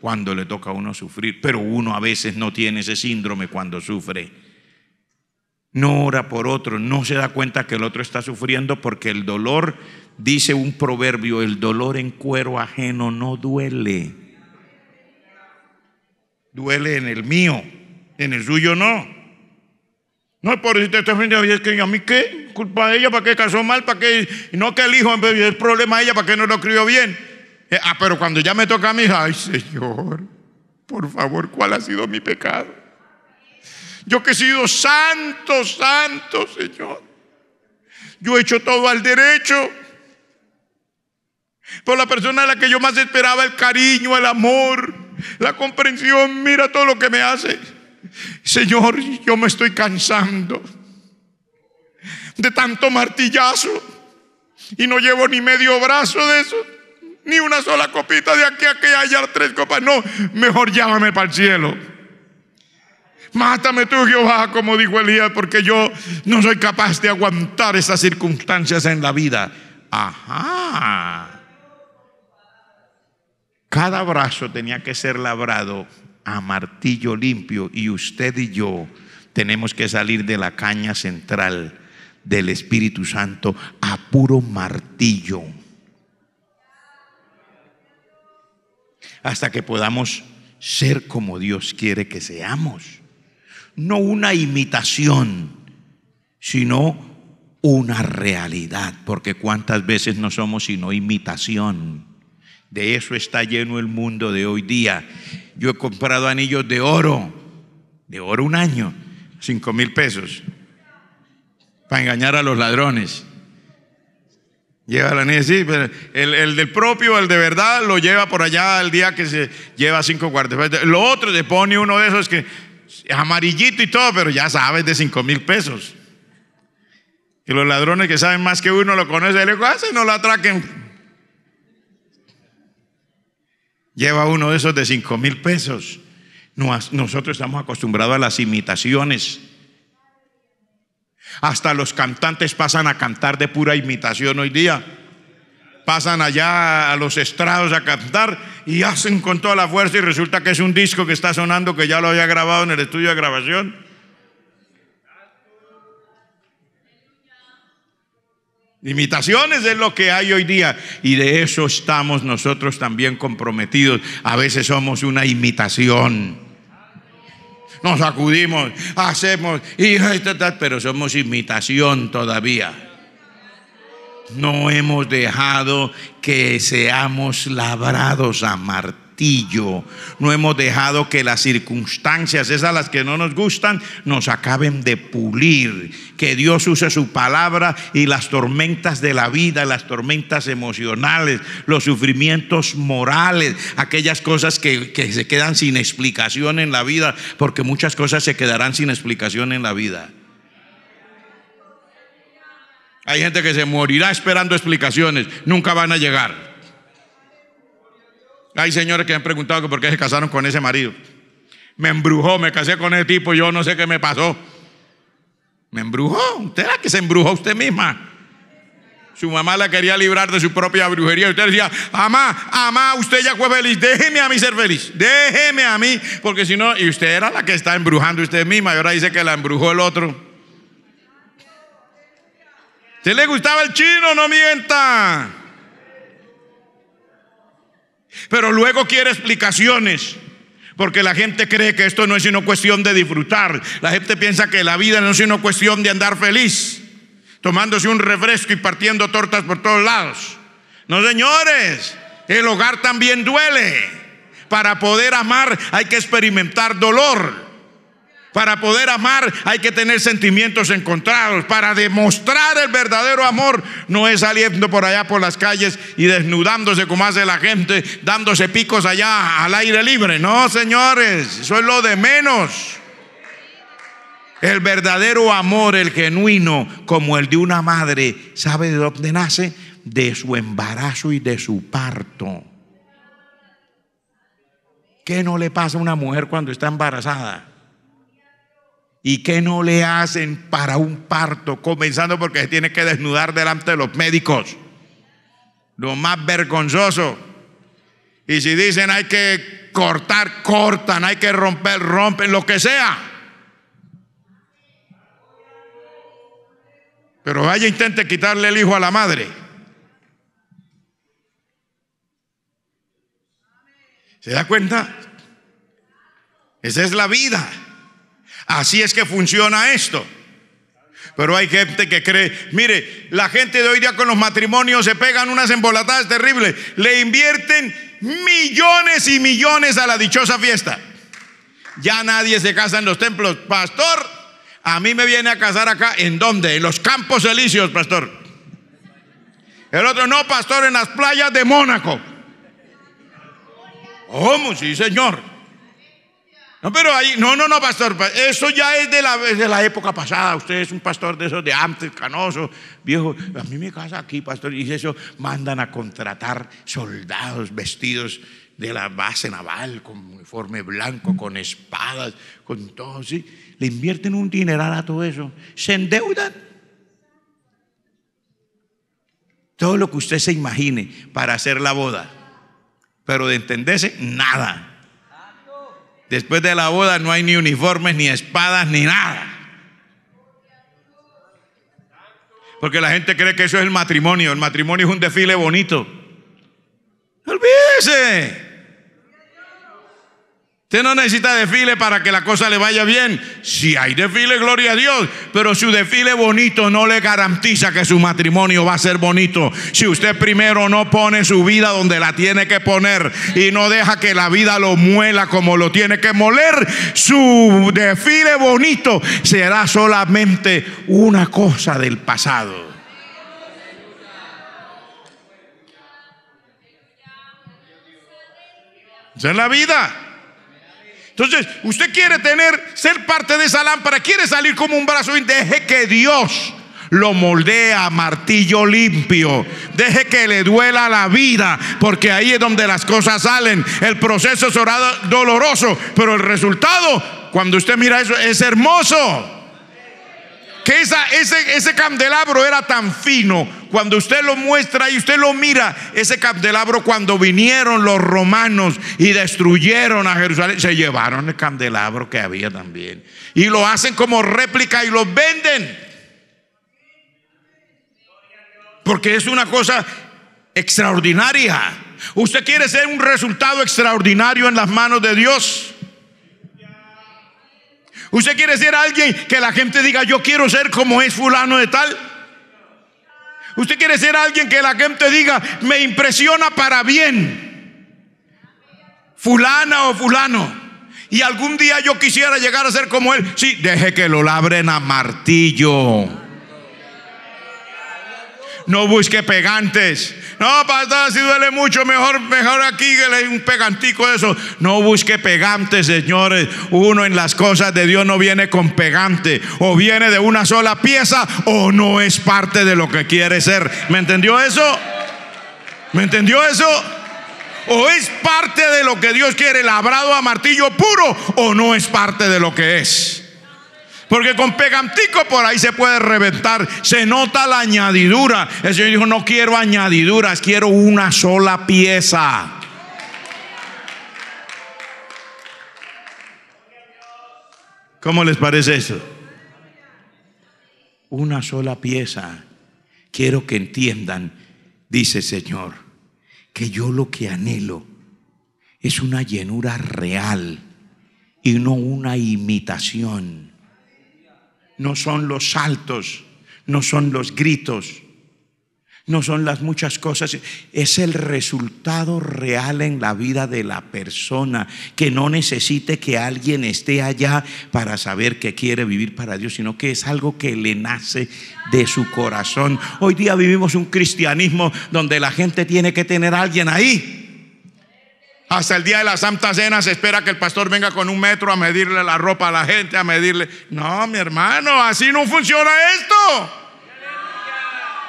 Speaker 1: Cuando le toca a uno sufrir, pero uno a veces no tiene ese síndrome cuando sufre no ora por otro, no se da cuenta que el otro está sufriendo porque el dolor, dice un proverbio, el dolor en cuero ajeno no duele duele en el mío, en el suyo no. No, pobrecito está frente a es que a mí qué, culpa de ella, ¿para qué casó mal? ¿Para qué? No que el hijo, es problema de ella, ¿para qué no lo crió bien? Eh, ah, pero cuando ya me toca a mi hija, ay Señor, por favor, ¿cuál ha sido mi pecado? Yo que he sido santo, santo, Señor. Yo he hecho todo al derecho. Por la persona a la que yo más esperaba el cariño, el amor, la comprensión, mira todo lo que me hace. Señor, yo me estoy cansando de tanto martillazo y no llevo ni medio brazo de eso, ni una sola copita de aquí a que tres copas. No, mejor llámame para el cielo. Mátame tú, Jehová, como dijo Elías, porque yo no soy capaz de aguantar esas circunstancias en la vida. Ajá. Cada brazo tenía que ser labrado a martillo limpio y usted y yo tenemos que salir de la caña central del Espíritu Santo a puro martillo. Hasta que podamos ser como Dios quiere que seamos. No una imitación, sino una realidad, porque cuántas veces no somos sino imitación de eso está lleno el mundo de hoy día. Yo he comprado anillos de oro, de oro un año, cinco mil pesos, para engañar a los ladrones. Lleva la anillo sí, pero el, del propio, el de verdad, lo lleva por allá el día que se lleva cinco cuartos. Lo otro se pone uno de esos que es amarillito y todo, pero ya sabes de cinco mil pesos. Y los ladrones que saben más que uno lo conocen, le digo, ah, no lo atraquen. lleva uno de esos de cinco mil pesos. Nosotros estamos acostumbrados a las imitaciones. Hasta los cantantes pasan a cantar de pura imitación hoy día. Pasan allá a los estrados a cantar y hacen con toda la fuerza y resulta que es un disco que está sonando que ya lo había grabado en el estudio de grabación. Imitaciones es lo que hay hoy día y de eso estamos nosotros también comprometidos. A veces somos una imitación. Nos acudimos, hacemos, y, pero somos imitación todavía. No hemos dejado que seamos labrados a marte no hemos dejado que las circunstancias, esas las que no nos gustan, nos acaben de pulir. Que Dios use su palabra y las tormentas de la vida, las tormentas emocionales, los sufrimientos morales, aquellas cosas que, que se quedan sin explicación en la vida, porque muchas cosas se quedarán sin explicación en la vida. Hay gente que se morirá esperando explicaciones, nunca van a llegar. Hay señores que me han preguntado que por qué se casaron con ese marido. Me embrujó, me casé con ese tipo, yo no sé qué me pasó. Me embrujó, usted era que se embrujó usted misma. Su mamá la quería librar de su propia brujería. usted decía, mamá, mamá, usted ya fue feliz, déjeme a mí ser feliz, déjeme a mí, porque si no, y usted era la que está embrujando usted misma y ahora dice que la embrujó el otro. ¿Te le gustaba el chino? No mienta. Pero luego quiere explicaciones. Porque la gente cree que esto no es sino cuestión de disfrutar. La gente piensa que la vida no es sino cuestión de andar feliz, tomándose un refresco y partiendo tortas por todos lados. No, señores, el hogar también duele. Para poder amar hay que experimentar dolor. Para poder amar hay que tener sentimientos encontrados. Para demostrar el verdadero amor no es saliendo por allá por las calles y desnudándose como hace la gente, dándose picos allá al aire libre. No, señores, eso es lo de menos. El verdadero amor, el genuino, como el de una madre, ¿sabe de dónde nace? De su embarazo y de su parto. ¿Qué no le pasa a una mujer cuando está embarazada? ¿Y qué no le hacen para un parto? Comenzando porque se tiene que desnudar delante de los médicos. Lo más vergonzoso. Y si dicen hay que cortar, cortan, hay que romper, rompen, lo que sea. Pero vaya, intente quitarle el hijo a la madre. ¿Se da cuenta? Esa es la vida. Así es que funciona esto. Pero hay gente que cree, mire, la gente de hoy día con los matrimonios se pegan unas embolatadas terribles. Le invierten millones y millones a la dichosa fiesta. Ya nadie se casa en los templos. Pastor, a mí me viene a casar acá. ¿En dónde? En los campos elíseos, pastor. El otro, no, pastor, en las playas de Mónaco. ¿Cómo? Oh, sí, señor. No, pero ahí, no, no, no, pastor, eso ya es de la, de la época pasada. Usted es un pastor de esos de antes, canoso, viejo. A mí me casa aquí, pastor, y eso mandan a contratar soldados vestidos de la base naval, con uniforme blanco, con espadas, con todo, ¿sí? Le invierten un dineral a todo eso. Se endeudan. Todo lo que usted se imagine para hacer la boda. Pero de entenderse, nada. Después de la boda no hay ni uniformes, ni espadas, ni nada. Porque la gente cree que eso es el matrimonio. El matrimonio es un desfile bonito. Olvídese. Usted no necesita desfile para que la cosa le vaya bien. Si hay desfile, gloria a Dios. Pero su desfile bonito no le garantiza que su matrimonio va a ser bonito. Si usted primero no pone su vida donde la tiene que poner y no deja que la vida lo muela como lo tiene que moler, su desfile bonito será solamente una cosa del pasado. Esa es la vida. Entonces, usted quiere tener, ser parte de esa lámpara, quiere salir como un brazo y deje que Dios lo moldea martillo limpio. Deje que le duela la vida, porque ahí es donde las cosas salen. El proceso es doloroso, pero el resultado, cuando usted mira eso, es hermoso ese, ese candelabro era tan fino. Cuando usted lo muestra y usted lo mira, ese candelabro cuando vinieron los romanos y destruyeron a Jerusalén, se llevaron el candelabro que había también. Y lo hacen como réplica y lo venden. Porque es una cosa extraordinaria. Usted quiere ser un resultado extraordinario en las manos de Dios. ¿Usted quiere ser alguien que la gente diga, yo quiero ser como es fulano de tal? ¿Usted quiere ser alguien que la gente diga, me impresiona para bien? Fulana o fulano. Y algún día yo quisiera llegar a ser como él. Sí, deje que lo labren a martillo. No busque pegantes no, pastor, si duele mucho, mejor, mejor aquí que le un pegantico de eso. No busque pegante, señores. Uno en las cosas de Dios no viene con pegante. O viene de una sola pieza o no es parte de lo que quiere ser. ¿Me entendió eso? ¿Me entendió eso? O es parte de lo que Dios quiere, labrado a martillo puro, o no es parte de lo que es. Porque con pegantico por ahí se puede reventar. Se nota la añadidura. El Señor dijo, no quiero añadiduras, quiero una sola pieza. ¿Cómo les parece eso? Una sola pieza. Quiero que entiendan, dice el Señor, que yo lo que anhelo es una llenura real y no una imitación no son los saltos, no son los gritos, no son las muchas cosas, es el resultado real en la vida de la persona, que no necesite que alguien esté allá para saber que quiere vivir para Dios, sino que es algo que le nace de su corazón. Hoy día vivimos un cristianismo donde la gente tiene que tener a alguien ahí hasta el día de la Santa Cena se espera que el pastor venga con un metro a medirle la ropa a la gente, a medirle. No, mi hermano, así no funciona esto.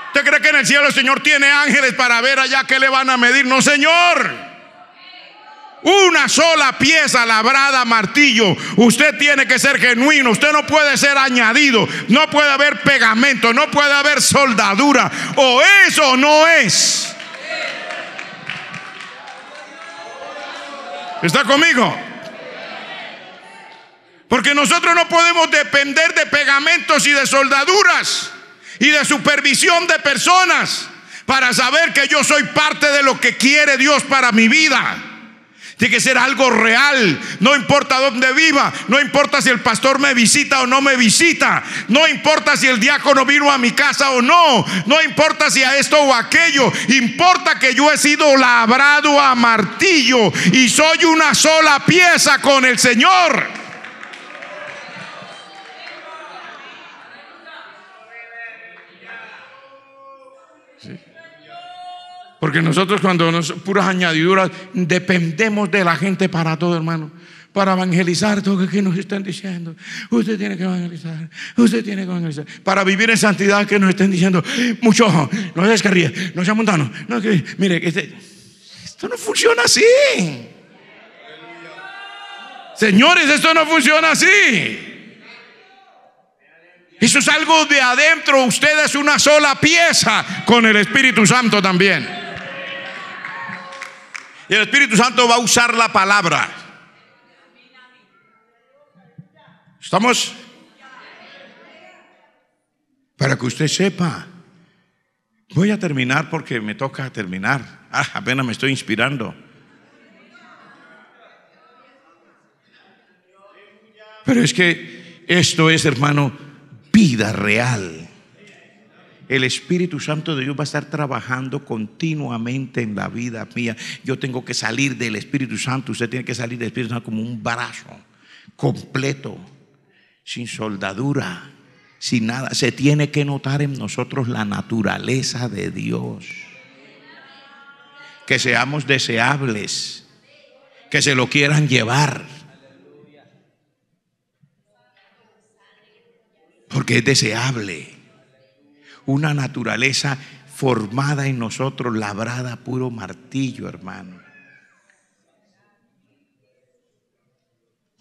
Speaker 1: ¿Usted cree que en el cielo el Señor tiene ángeles para ver allá qué le van a medir? No, Señor una sola pieza labrada martillo. Usted tiene que ser genuino, usted no puede ser añadido, no puede haber pegamento, no puede haber soldadura. O eso no es. ¿Está conmigo? Porque nosotros no podemos depender de pegamentos y de soldaduras y de supervisión de personas para saber que yo soy parte de lo que quiere Dios para mi vida. Tiene que ser algo real. No importa dónde viva. No importa si el pastor me visita o no me visita. No importa si el diácono vino a mi casa o no. No importa si a esto o aquello. Importa que yo he sido labrado a martillo y soy una sola pieza con el Señor. Porque nosotros cuando nos puras añadiduras dependemos de la gente para todo, hermano. Para evangelizar todo lo que nos están diciendo. Usted tiene que evangelizar. Usted tiene que evangelizar. Para vivir en santidad que nos están diciendo. Mucho ojo. No se descarríe. No se montano. No, que, mire, este, esto no funciona así. Señores, esto no funciona así. Eso es algo de adentro. Usted es una sola pieza con el Espíritu Santo también y el Espíritu Santo va a usar la palabra. ¿Estamos? Para que usted sepa. Voy a terminar porque me toca terminar. Ah, apenas me estoy inspirando. Pero es que esto es, hermano, vida real. El Espíritu Santo de Dios va a estar trabajando continuamente en la vida mía. Yo tengo que salir del Espíritu Santo. Usted tiene que salir del Espíritu Santo como un brazo completo, sin soldadura, sin nada. Se tiene que notar en nosotros la naturaleza de Dios. Que seamos deseables, que se lo quieran llevar. Porque es deseable una naturaleza formada en nosotros, labrada puro martillo, hermano.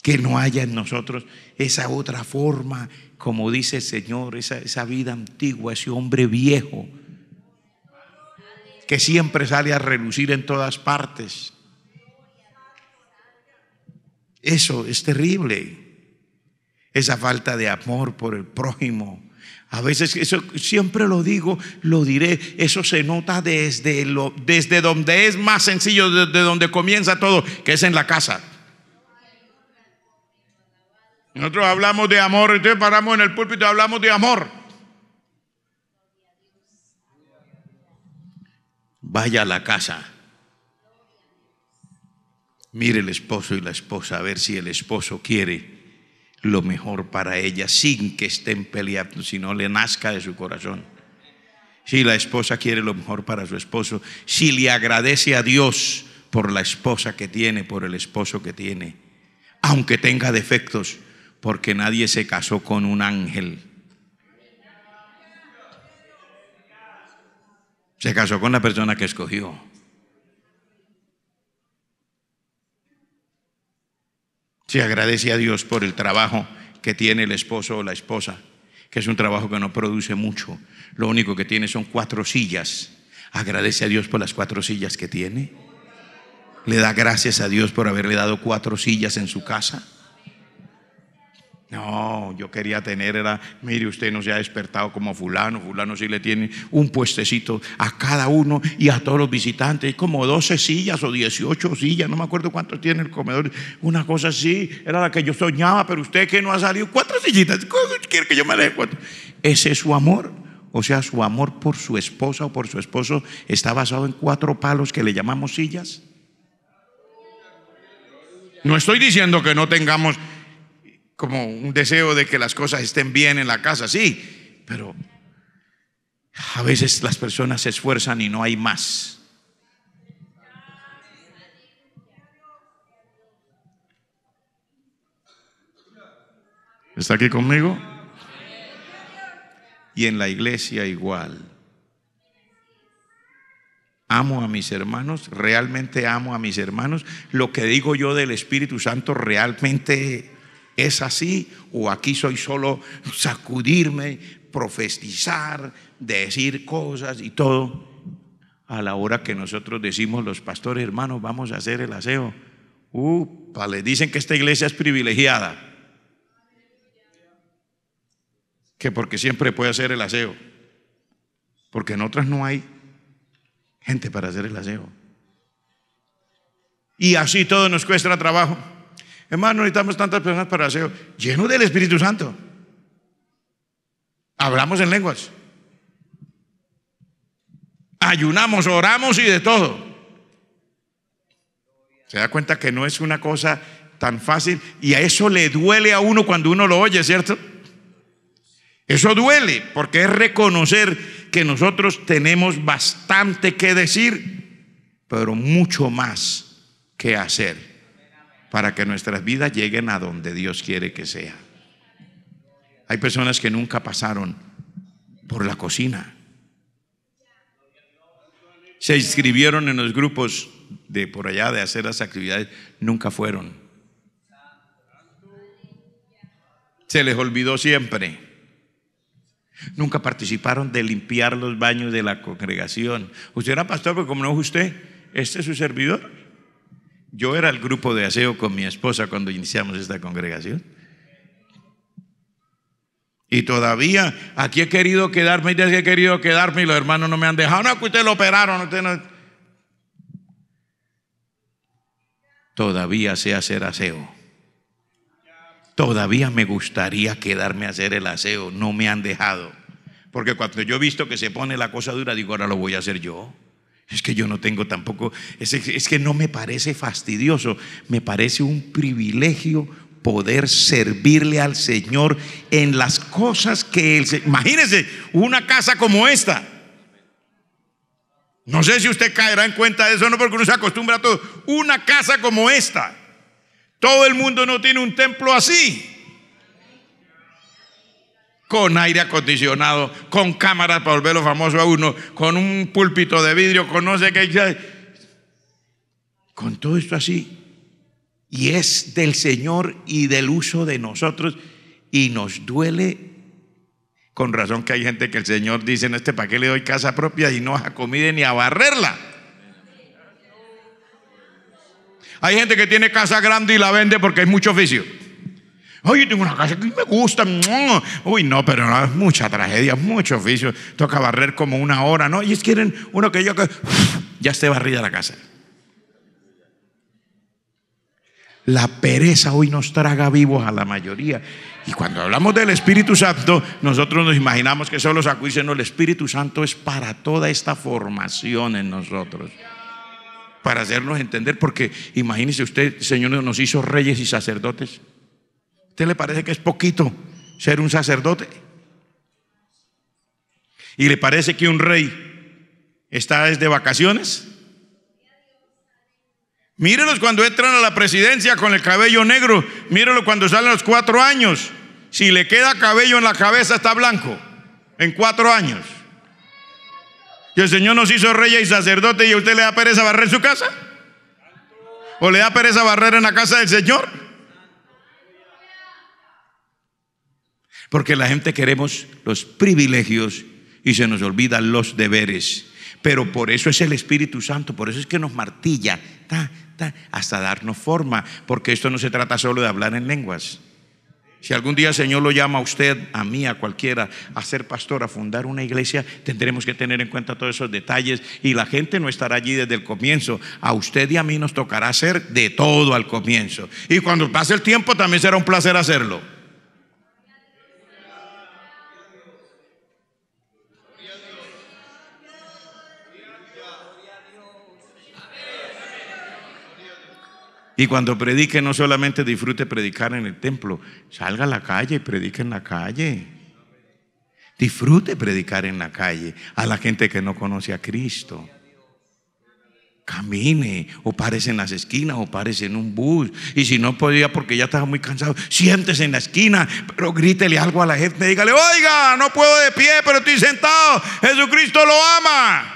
Speaker 1: Que no haya en nosotros esa otra forma, como dice el Señor, esa, esa vida antigua, ese hombre viejo, que siempre sale a relucir en todas partes. Eso es terrible. Esa falta de amor por el prójimo, a veces eso siempre lo digo, lo diré, eso se nota desde, lo, desde donde es más sencillo, desde donde comienza todo, que es en la casa. Nosotros hablamos de amor, ustedes paramos en el púlpito y hablamos de amor. Vaya a la casa. Mire el esposo y la esposa a ver si el esposo quiere lo mejor para ella sin que estén peleando, sino le nazca de su corazón. Si la esposa quiere lo mejor para su esposo, si le agradece a Dios por la esposa que tiene, por el esposo que tiene, aunque tenga defectos, porque nadie se casó con un ángel. Se casó con la persona que escogió. Se agradece a Dios por el trabajo que tiene el esposo o la esposa, que es un trabajo que no produce mucho. Lo único que tiene son cuatro sillas. Agradece a Dios por las cuatro sillas que tiene. Le da gracias a Dios por haberle dado cuatro sillas en su casa. No, yo quería tener, era, mire, usted no se ha despertado como fulano, fulano sí le tiene un puestecito a cada uno y a todos los visitantes, como 12 sillas o 18 sillas, no me acuerdo cuántos tiene el comedor, una cosa así, era la que yo soñaba, pero usted que no ha salido, cuatro sillitas, quiere que yo me deje cuatro. Ese es su amor, o sea, su amor por su esposa o por su esposo está basado en cuatro palos que le llamamos sillas. No estoy diciendo que no tengamos como un deseo de que las cosas estén bien en la casa, sí, pero a veces las personas se esfuerzan y no hay más. ¿Está aquí conmigo? Y en la iglesia igual. Amo a mis hermanos, realmente amo a mis hermanos. Lo que digo yo del Espíritu Santo realmente ¿Es así o aquí soy solo sacudirme, profetizar, decir cosas y todo? A la hora que nosotros decimos los pastores, hermanos, vamos a hacer el aseo. Upa, le dicen que esta iglesia es privilegiada. Que porque siempre puede hacer el aseo. Porque en otras no hay gente para hacer el aseo. Y así todo nos cuesta trabajo. Hermano, necesitamos tantas personas para hacerlo? Lleno del Espíritu Santo. Hablamos en lenguas. Ayunamos, oramos y de todo. Se da cuenta que no es una cosa tan fácil y a eso le duele a uno cuando uno lo oye, ¿cierto? Eso duele porque es reconocer que nosotros tenemos bastante que decir, pero mucho más que hacer para que nuestras vidas lleguen a donde Dios quiere que sea. Hay personas que nunca pasaron por la cocina. Se inscribieron en los grupos de por allá de hacer las actividades, nunca fueron. Se les olvidó siempre. Nunca participaron de limpiar los baños de la congregación. Usted era pastor, pero como no es usted, este es su servidor. Yo era el grupo de aseo con mi esposa cuando iniciamos esta congregación. Y todavía aquí he querido quedarme, y he querido quedarme y los hermanos no me han dejado. No, que ustedes lo operaron, Todavía sé hacer aseo. Todavía me gustaría quedarme a hacer el aseo. No me han dejado. Porque cuando yo he visto que se pone la cosa dura, digo, ahora lo voy a hacer yo. Es que yo no tengo tampoco, es, que no me parece fastidioso, me parece un privilegio poder servirle al Señor en las cosas que él... Imagínense una casa como esta. No sé si usted caerá en cuenta de eso, no porque uno se acostumbra a todo. Una casa como esta. Todo el mundo no tiene un templo así con aire acondicionado, con cámaras para volverlo famoso a uno, con un púlpito de vidrio, con no sé qué. Con todo esto así. Y es del Señor y del uso de nosotros. Y nos duele con razón que hay gente que el Señor dice, en este, ¿para qué le doy casa propia y no a comida ni a barrerla? Hay gente que tiene casa grande y la vende porque hay mucho oficio. Oye, tengo una casa que me gusta. Uy, no, pero no, es mucha tragedia, mucho oficio. Toca barrer como una hora, ¿no? Y es quieren uno que yo que ya esté barrida la casa. La pereza hoy nos traga vivos a la mayoría. Y cuando hablamos del Espíritu Santo, nosotros nos imaginamos que solo sacudirse. No, el Espíritu Santo es para toda esta formación en nosotros para hacernos entender, porque imagínese usted, Señor, nos hizo reyes y sacerdotes usted le parece que es poquito ser un sacerdote? ¿Y le parece que un rey está desde vacaciones? Mírenlos cuando entran a la presidencia con el cabello negro. Mírenlo cuando salen los cuatro años. Si le queda cabello en la cabeza, está blanco. En cuatro años. Y el Señor nos hizo rey y sacerdote y a usted le da pereza barrer su casa. ¿O le da pereza barrer en la casa del Señor? Porque la gente queremos los privilegios y se nos olvidan los deberes. Pero por eso es el Espíritu Santo, por eso es que nos martilla hasta darnos forma, porque esto no se trata solo de hablar en lenguas. Si algún día el Señor lo llama a usted, a mí, a cualquiera, a ser pastor, a fundar una iglesia, tendremos que tener en cuenta todos esos detalles y la gente no estará allí desde el comienzo. A usted y a mí nos tocará hacer de todo al comienzo. Y cuando pase el tiempo también será un placer hacerlo. Y cuando predique, no solamente disfrute predicar en el templo, salga a la calle y predique en la calle. Disfrute predicar en la calle a la gente que no conoce a Cristo. Camine, o párese en las esquinas, o párese en un bus. Y si no podía porque ya estaba muy cansado, siéntese en la esquina, pero grítele algo a la gente. Dígale, oiga, no puedo de pie, pero estoy sentado. Jesucristo lo ama.